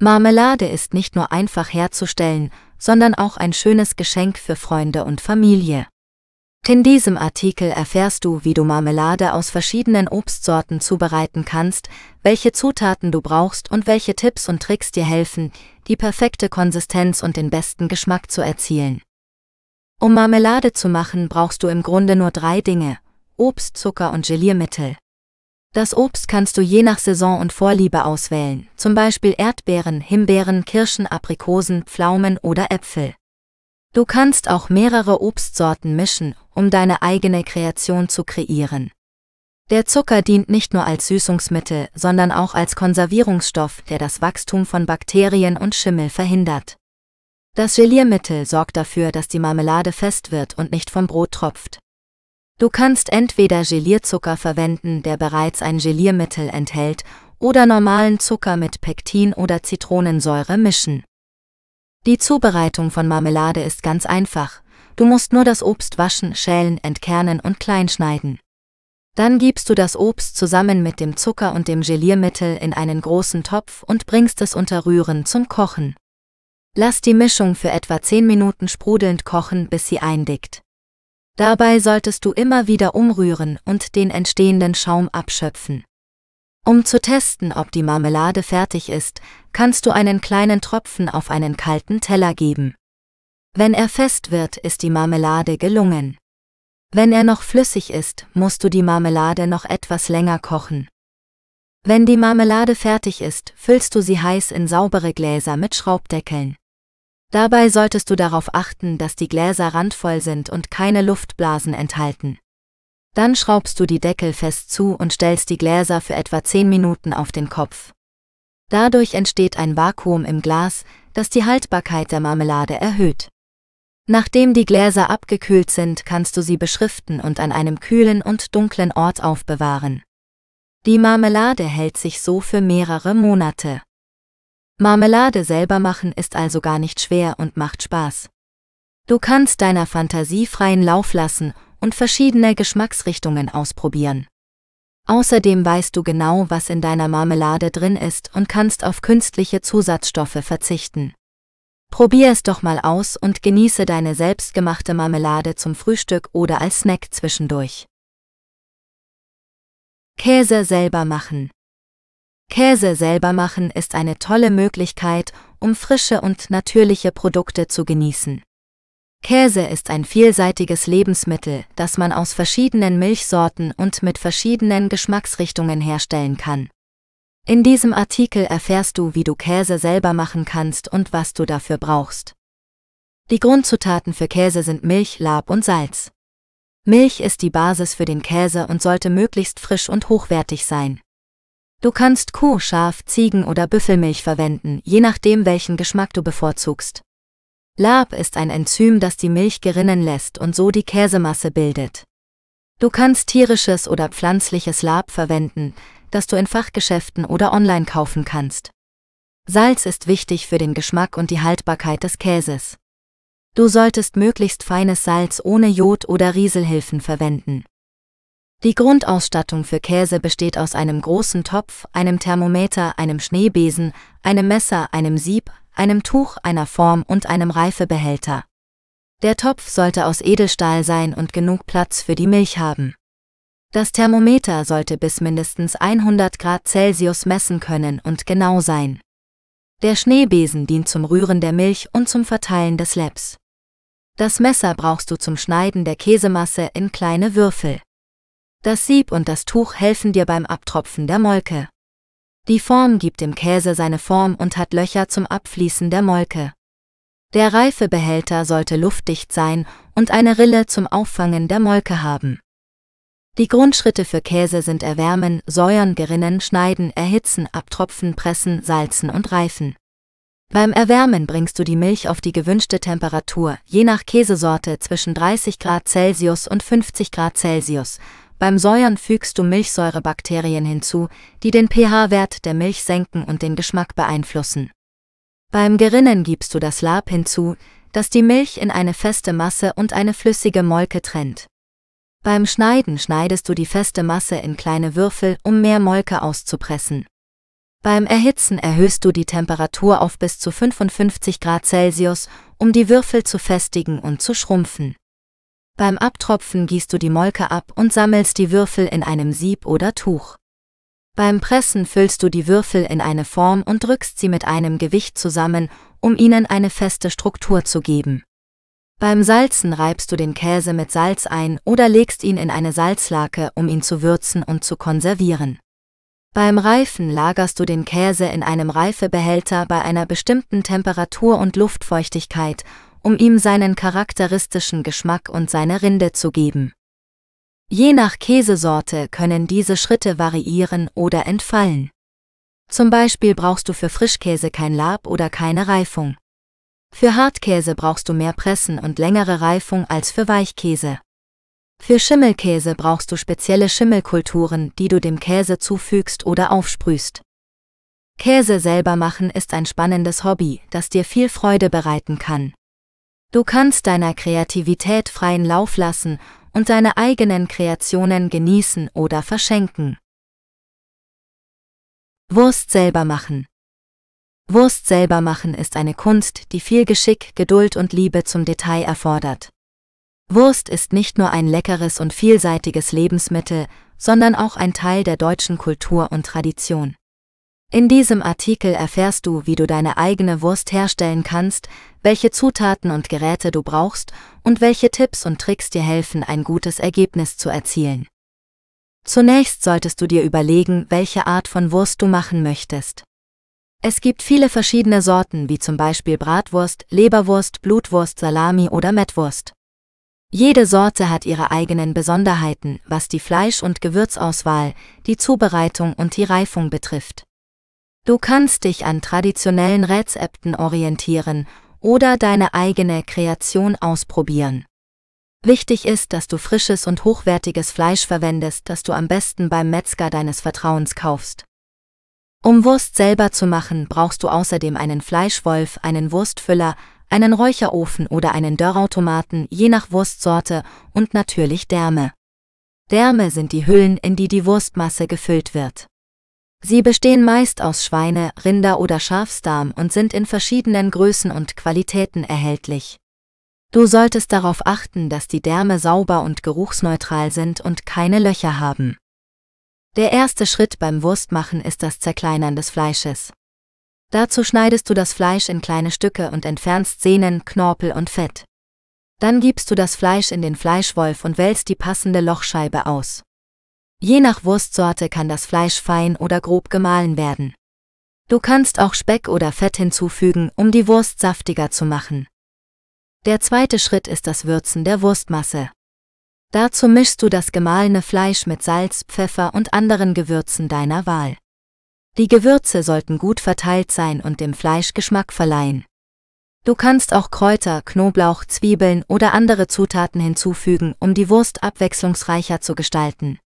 Marmelade ist nicht nur einfach herzustellen, sondern auch ein schönes Geschenk für Freunde und Familie. In diesem Artikel erfährst du, wie du Marmelade aus verschiedenen Obstsorten zubereiten kannst, welche Zutaten du brauchst und welche Tipps und Tricks dir helfen, die perfekte Konsistenz und den besten Geschmack zu erzielen. Um Marmelade zu machen, brauchst du im Grunde nur drei Dinge: Obst, Zucker und Geliermittel. Das Obst kannst du je nach Saison und Vorliebe auswählen, zum Beispiel Erdbeeren, Himbeeren, Kirschen, Aprikosen, Pflaumen oder Äpfel. Du kannst auch mehrere Obstsorten mischen, um deine eigene Kreation zu kreieren. Der Zucker dient nicht nur als Süßungsmittel, sondern auch als Konservierungsstoff, der das Wachstum von Bakterien und Schimmel verhindert. Das Geliermittel sorgt dafür, dass die Marmelade fest wird und nicht vom Brot tropft. Du kannst entweder Gelierzucker verwenden, der bereits ein Geliermittel enthält, oder normalen Zucker mit Pektin oder Zitronensäure mischen. Die Zubereitung von Marmelade ist ganz einfach. Du musst nur das Obst waschen, schälen, entkernen und kleinschneiden. Dann gibst du das Obst zusammen mit dem Zucker und dem Geliermittel in einen großen Topf und bringst es unter Rühren zum Kochen. Lass die Mischung für etwa 10 Minuten sprudelnd kochen, bis sie eindickt. Dabei solltest du immer wieder umrühren und den entstehenden Schaum abschöpfen. Um zu testen, ob die Marmelade fertig ist, kannst du einen kleinen Tropfen auf einen kalten Teller geben. Wenn er fest wird, ist die Marmelade gelungen. Wenn er noch flüssig ist, musst du die Marmelade noch etwas länger kochen. Wenn die Marmelade fertig ist, füllst du sie heiß in saubere Gläser mit Schraubdeckeln. Dabei solltest du darauf achten, dass die Gläser randvoll sind und keine Luftblasen enthalten. Dann schraubst du die Deckel fest zu und stellst die Gläser für etwa 10 Minuten auf den Kopf. Dadurch entsteht ein Vakuum im Glas, das die Haltbarkeit der Marmelade erhöht. Nachdem die Gläser abgekühlt sind, kannst du sie beschriften und an einem kühlen und dunklen Ort aufbewahren. Die Marmelade hält sich so für mehrere Monate. Marmelade selber machen ist also gar nicht schwer und macht Spaß. Du kannst deiner Fantasie freien Lauf lassen und verschiedene Geschmacksrichtungen ausprobieren. Außerdem weißt du genau, was in deiner Marmelade drin ist und kannst auf künstliche Zusatzstoffe verzichten. Probier es doch mal aus und genieße deine selbstgemachte Marmelade zum Frühstück oder als Snack zwischendurch. Käse selber machen. Käse selber machen ist eine tolle Möglichkeit, um frische und natürliche Produkte zu genießen. Käse ist ein vielseitiges Lebensmittel, das man aus verschiedenen Milchsorten und mit verschiedenen Geschmacksrichtungen herstellen kann. In diesem Artikel erfährst du, wie du Käse selber machen kannst und was du dafür brauchst. Die Grundzutaten für Käse sind Milch, Lab und Salz. Milch ist die Basis für den Käse und sollte möglichst frisch und hochwertig sein. Du kannst Kuh, Schaf, Ziegen- oder Büffelmilch verwenden, je nachdem welchen Geschmack du bevorzugst. Lab ist ein Enzym, das die Milch gerinnen lässt und so die Käsemasse bildet. Du kannst tierisches oder pflanzliches Lab verwenden, das du in Fachgeschäften oder online kaufen kannst. Salz ist wichtig für den Geschmack und die Haltbarkeit des Käses. Du solltest möglichst feines Salz ohne Jod oder Rieselhilfen verwenden. Die Grundausstattung für Käse besteht aus einem großen Topf, einem Thermometer, einem Schneebesen, einem Messer, einem Sieb, einem Tuch, einer Form und einem Reifebehälter. Der Topf sollte aus Edelstahl sein und genug Platz für die Milch haben. Das Thermometer sollte bis mindestens 100 Grad Celsius messen können und genau sein. Der Schneebesen dient zum Rühren der Milch und zum Verteilen des Labs. Das Messer brauchst du zum Schneiden der Käsemasse in kleine Würfel. Das Sieb und das Tuch helfen dir beim Abtropfen der Molke. Die Form gibt dem Käse seine Form und hat Löcher zum Abfließen der Molke. Der Reifebehälter sollte luftdicht sein und eine Rille zum Auffangen der Molke haben. Die Grundschritte für Käse sind Erwärmen, Säuern, Gerinnen, Schneiden, Erhitzen, Abtropfen, Pressen, Salzen und Reifen. Beim Erwärmen bringst du die Milch auf die gewünschte Temperatur, je nach Käsesorte zwischen 30 Grad Celsius und 50 Grad Celsius, beim Säuern fügst du Milchsäurebakterien hinzu, die den pH-Wert der Milch senken und den Geschmack beeinflussen. Beim Gerinnen gibst du das Lab hinzu, das die Milch in eine feste Masse und eine flüssige Molke trennt. Beim Schneiden schneidest du die feste Masse in kleine Würfel, um mehr Molke auszupressen. Beim Erhitzen erhöhst du die Temperatur auf bis zu 55 Grad Celsius, um die Würfel zu festigen und zu schrumpfen. Beim Abtropfen gießt du die Molke ab und sammelst die Würfel in einem Sieb oder Tuch. Beim Pressen füllst du die Würfel in eine Form und drückst sie mit einem Gewicht zusammen, um ihnen eine feste Struktur zu geben. Beim Salzen reibst du den Käse mit Salz ein oder legst ihn in eine Salzlake, um ihn zu würzen und zu konservieren. Beim Reifen lagerst du den Käse in einem Reifebehälter bei einer bestimmten Temperatur und Luftfeuchtigkeit um ihm seinen charakteristischen Geschmack und seine Rinde zu geben. Je nach Käsesorte können diese Schritte variieren oder entfallen. Zum Beispiel brauchst du für Frischkäse kein Lab oder keine Reifung. Für Hartkäse brauchst du mehr Pressen und längere Reifung als für Weichkäse. Für Schimmelkäse brauchst du spezielle Schimmelkulturen, die du dem Käse zufügst oder aufsprühst. Käse selber machen ist ein spannendes Hobby, das dir viel Freude bereiten kann. Du kannst deiner Kreativität freien Lauf lassen und deine eigenen Kreationen genießen oder verschenken. Wurst selber machen. Wurst selber machen ist eine Kunst, die viel Geschick, Geduld und Liebe zum Detail erfordert. Wurst ist nicht nur ein leckeres und vielseitiges Lebensmittel, sondern auch ein Teil der deutschen Kultur und Tradition. In diesem Artikel erfährst du, wie du deine eigene Wurst herstellen kannst, welche Zutaten und Geräte du brauchst und welche Tipps und Tricks dir helfen, ein gutes Ergebnis zu erzielen. Zunächst solltest du dir überlegen, welche Art von Wurst du machen möchtest. Es gibt viele verschiedene Sorten wie zum Beispiel Bratwurst, Leberwurst, Blutwurst, Salami oder Mettwurst. Jede Sorte hat ihre eigenen Besonderheiten, was die Fleisch- und Gewürzauswahl, die Zubereitung und die Reifung betrifft. Du kannst dich an traditionellen Rezepten orientieren oder deine eigene Kreation ausprobieren. Wichtig ist, dass du frisches und hochwertiges Fleisch verwendest, das du am besten beim Metzger deines Vertrauens kaufst. Um Wurst selber zu machen, brauchst du außerdem einen Fleischwolf, einen Wurstfüller, einen Räucherofen oder einen Dörrautomaten, je nach Wurstsorte und natürlich Därme. Därme sind die Hüllen, in die die Wurstmasse gefüllt wird. Sie bestehen meist aus Schweine, Rinder oder Schafsdarm und sind in verschiedenen Größen und Qualitäten erhältlich. Du solltest darauf achten, dass die Därme sauber und geruchsneutral sind und keine Löcher haben. Der erste Schritt beim Wurstmachen ist das Zerkleinern des Fleisches. Dazu schneidest du das Fleisch in kleine Stücke und entfernst Sehnen, Knorpel und Fett. Dann gibst du das Fleisch in den Fleischwolf und wählst die passende Lochscheibe aus. Je nach Wurstsorte kann das Fleisch fein oder grob gemahlen werden. Du kannst auch Speck oder Fett hinzufügen, um die Wurst saftiger zu machen. Der zweite Schritt ist das Würzen der Wurstmasse. Dazu mischst du das gemahlene Fleisch mit Salz, Pfeffer und anderen Gewürzen deiner Wahl. Die Gewürze sollten gut verteilt sein und dem Fleisch Geschmack verleihen. Du kannst auch Kräuter, Knoblauch, Zwiebeln oder andere Zutaten hinzufügen, um die Wurst abwechslungsreicher zu gestalten.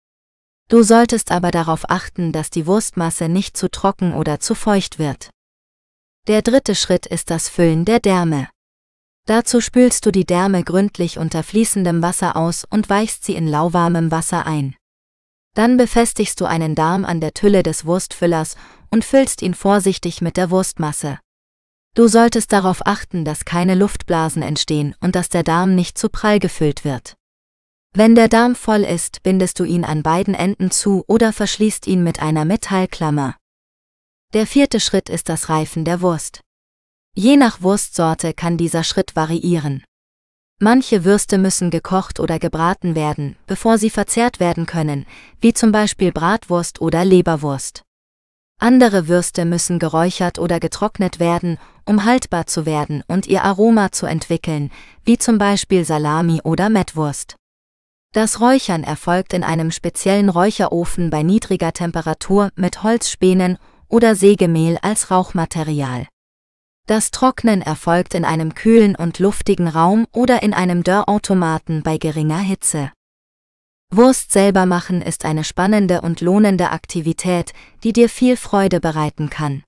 Du solltest aber darauf achten, dass die Wurstmasse nicht zu trocken oder zu feucht wird. Der dritte Schritt ist das Füllen der Därme. Dazu spülst du die Därme gründlich unter fließendem Wasser aus und weichst sie in lauwarmem Wasser ein. Dann befestigst du einen Darm an der Tülle des Wurstfüllers und füllst ihn vorsichtig mit der Wurstmasse. Du solltest darauf achten, dass keine Luftblasen entstehen und dass der Darm nicht zu prall gefüllt wird. Wenn der Darm voll ist, bindest du ihn an beiden Enden zu oder verschließt ihn mit einer Metallklammer. Der vierte Schritt ist das Reifen der Wurst. Je nach Wurstsorte kann dieser Schritt variieren. Manche Würste müssen gekocht oder gebraten werden, bevor sie verzehrt werden können, wie zum Beispiel Bratwurst oder Leberwurst. Andere Würste müssen geräuchert oder getrocknet werden, um haltbar zu werden und ihr Aroma zu entwickeln, wie zum Beispiel Salami oder Mettwurst. Das Räuchern erfolgt in einem speziellen Räucherofen bei niedriger Temperatur mit Holzspänen oder Sägemehl als Rauchmaterial. Das Trocknen erfolgt in einem kühlen und luftigen Raum oder in einem Dörrautomaten bei geringer Hitze. Wurst selber machen ist eine spannende und lohnende Aktivität, die dir viel Freude bereiten kann.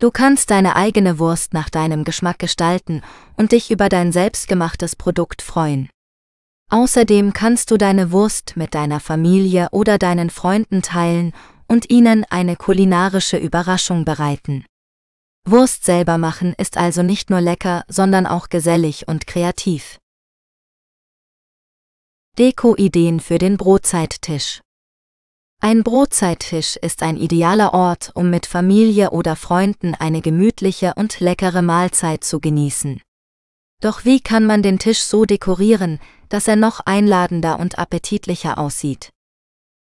Du kannst deine eigene Wurst nach deinem Geschmack gestalten und dich über dein selbstgemachtes Produkt freuen. Außerdem kannst du deine Wurst mit deiner Familie oder deinen Freunden teilen und ihnen eine kulinarische Überraschung bereiten. Wurst selber machen ist also nicht nur lecker, sondern auch gesellig und kreativ. Dekoideen für den Brotzeittisch Ein Brotzeittisch ist ein idealer Ort, um mit Familie oder Freunden eine gemütliche und leckere Mahlzeit zu genießen. Doch wie kann man den Tisch so dekorieren, dass er noch einladender und appetitlicher aussieht?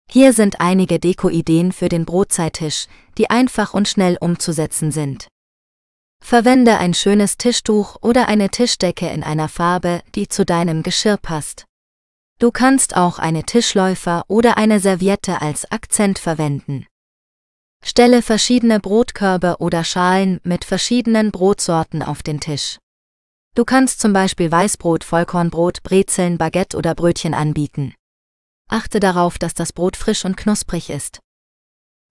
Hier sind einige Dekoideen für den Brotzeittisch, die einfach und schnell umzusetzen sind. Verwende ein schönes Tischtuch oder eine Tischdecke in einer Farbe, die zu deinem Geschirr passt. Du kannst auch eine Tischläufer oder eine Serviette als Akzent verwenden. Stelle verschiedene Brotkörbe oder Schalen mit verschiedenen Brotsorten auf den Tisch. Du kannst zum Beispiel Weißbrot, Vollkornbrot, Brezeln, Baguette oder Brötchen anbieten. Achte darauf, dass das Brot frisch und knusprig ist.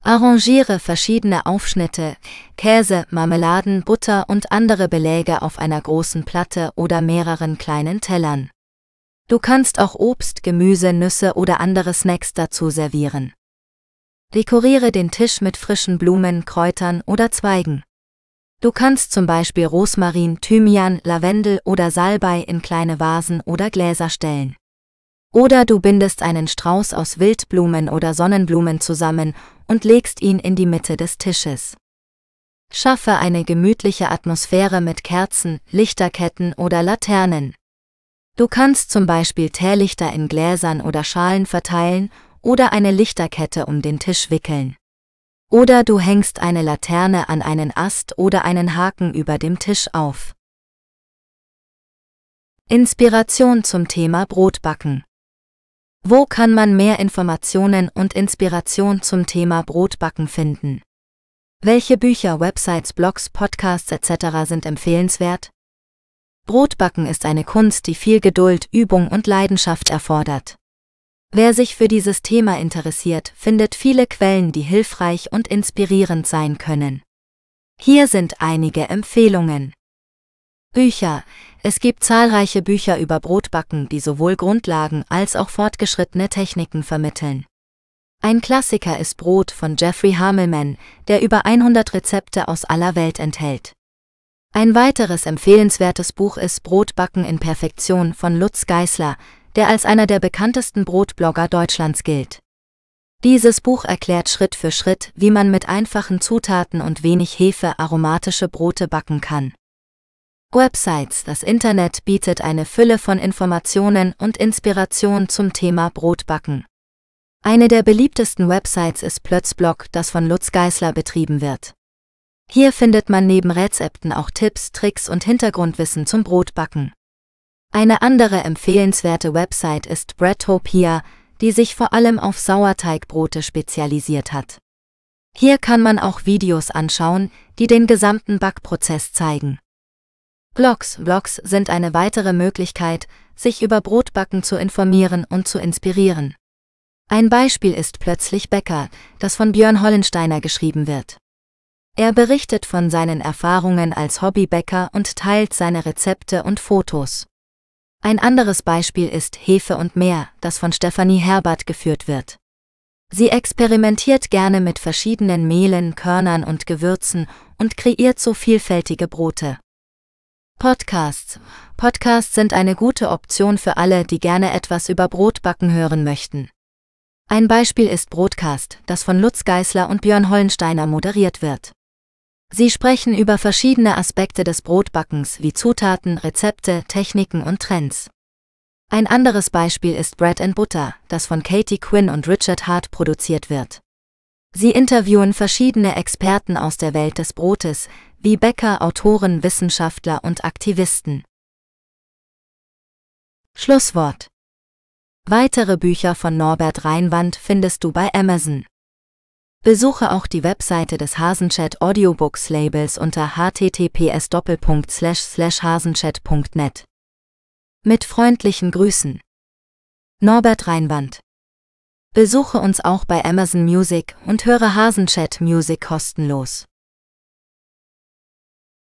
Arrangiere verschiedene Aufschnitte, Käse, Marmeladen, Butter und andere Beläge auf einer großen Platte oder mehreren kleinen Tellern. Du kannst auch Obst, Gemüse, Nüsse oder andere Snacks dazu servieren. Dekoriere den Tisch mit frischen Blumen, Kräutern oder Zweigen. Du kannst zum Beispiel Rosmarin, Thymian, Lavendel oder Salbei in kleine Vasen oder Gläser stellen. Oder du bindest einen Strauß aus Wildblumen oder Sonnenblumen zusammen und legst ihn in die Mitte des Tisches. Schaffe eine gemütliche Atmosphäre mit Kerzen, Lichterketten oder Laternen. Du kannst zum Beispiel Teelichter in Gläsern oder Schalen verteilen oder eine Lichterkette um den Tisch wickeln. Oder du hängst eine Laterne an einen Ast oder einen Haken über dem Tisch auf. Inspiration zum Thema Brotbacken. Wo kann man mehr Informationen und Inspiration zum Thema Brotbacken finden? Welche Bücher, Websites, Blogs, Podcasts etc. sind empfehlenswert? Brotbacken ist eine Kunst, die viel Geduld, Übung und Leidenschaft erfordert. Wer sich für dieses Thema interessiert, findet viele Quellen, die hilfreich und inspirierend sein können. Hier sind einige Empfehlungen. Bücher. Es gibt zahlreiche Bücher über Brotbacken, die sowohl Grundlagen als auch fortgeschrittene Techniken vermitteln. Ein Klassiker ist Brot von Jeffrey Hamelman, der über 100 Rezepte aus aller Welt enthält. Ein weiteres empfehlenswertes Buch ist Brotbacken in Perfektion von Lutz Geisler, der als einer der bekanntesten Brotblogger Deutschlands gilt. Dieses Buch erklärt Schritt für Schritt, wie man mit einfachen Zutaten und wenig Hefe aromatische Brote backen kann. Websites Das Internet bietet eine Fülle von Informationen und Inspiration zum Thema Brotbacken. Eine der beliebtesten Websites ist Plötzblog, das von Lutz Geisler betrieben wird. Hier findet man neben Rezepten auch Tipps, Tricks und Hintergrundwissen zum Brotbacken. Eine andere empfehlenswerte Website ist Breadtopia, die sich vor allem auf Sauerteigbrote spezialisiert hat. Hier kann man auch Videos anschauen, die den gesamten Backprozess zeigen. Blogs Blogs sind eine weitere Möglichkeit, sich über Brotbacken zu informieren und zu inspirieren. Ein Beispiel ist plötzlich Bäcker, das von Björn Hollensteiner geschrieben wird. Er berichtet von seinen Erfahrungen als Hobbybäcker und teilt seine Rezepte und Fotos. Ein anderes Beispiel ist Hefe und Meer, das von Stefanie Herbert geführt wird. Sie experimentiert gerne mit verschiedenen Mehlen, Körnern und Gewürzen und kreiert so vielfältige Brote. Podcasts. Podcasts sind eine gute Option für alle, die gerne etwas über Brotbacken hören möchten. Ein Beispiel ist Broadcast, das von Lutz Geißler und Björn Hollensteiner moderiert wird. Sie sprechen über verschiedene Aspekte des Brotbackens wie Zutaten, Rezepte, Techniken und Trends. Ein anderes Beispiel ist Bread and Butter, das von Katie Quinn und Richard Hart produziert wird. Sie interviewen verschiedene Experten aus der Welt des Brotes, wie Bäcker, Autoren, Wissenschaftler und Aktivisten. Schlusswort. Weitere Bücher von Norbert Reinwand findest du bei Amazon. Besuche auch die Webseite des Hasenchat Audiobooks Labels unter https://hasenchat.net. Mit freundlichen Grüßen. Norbert Reinwand. Besuche uns auch bei Amazon Music und höre Hasenchat Music kostenlos.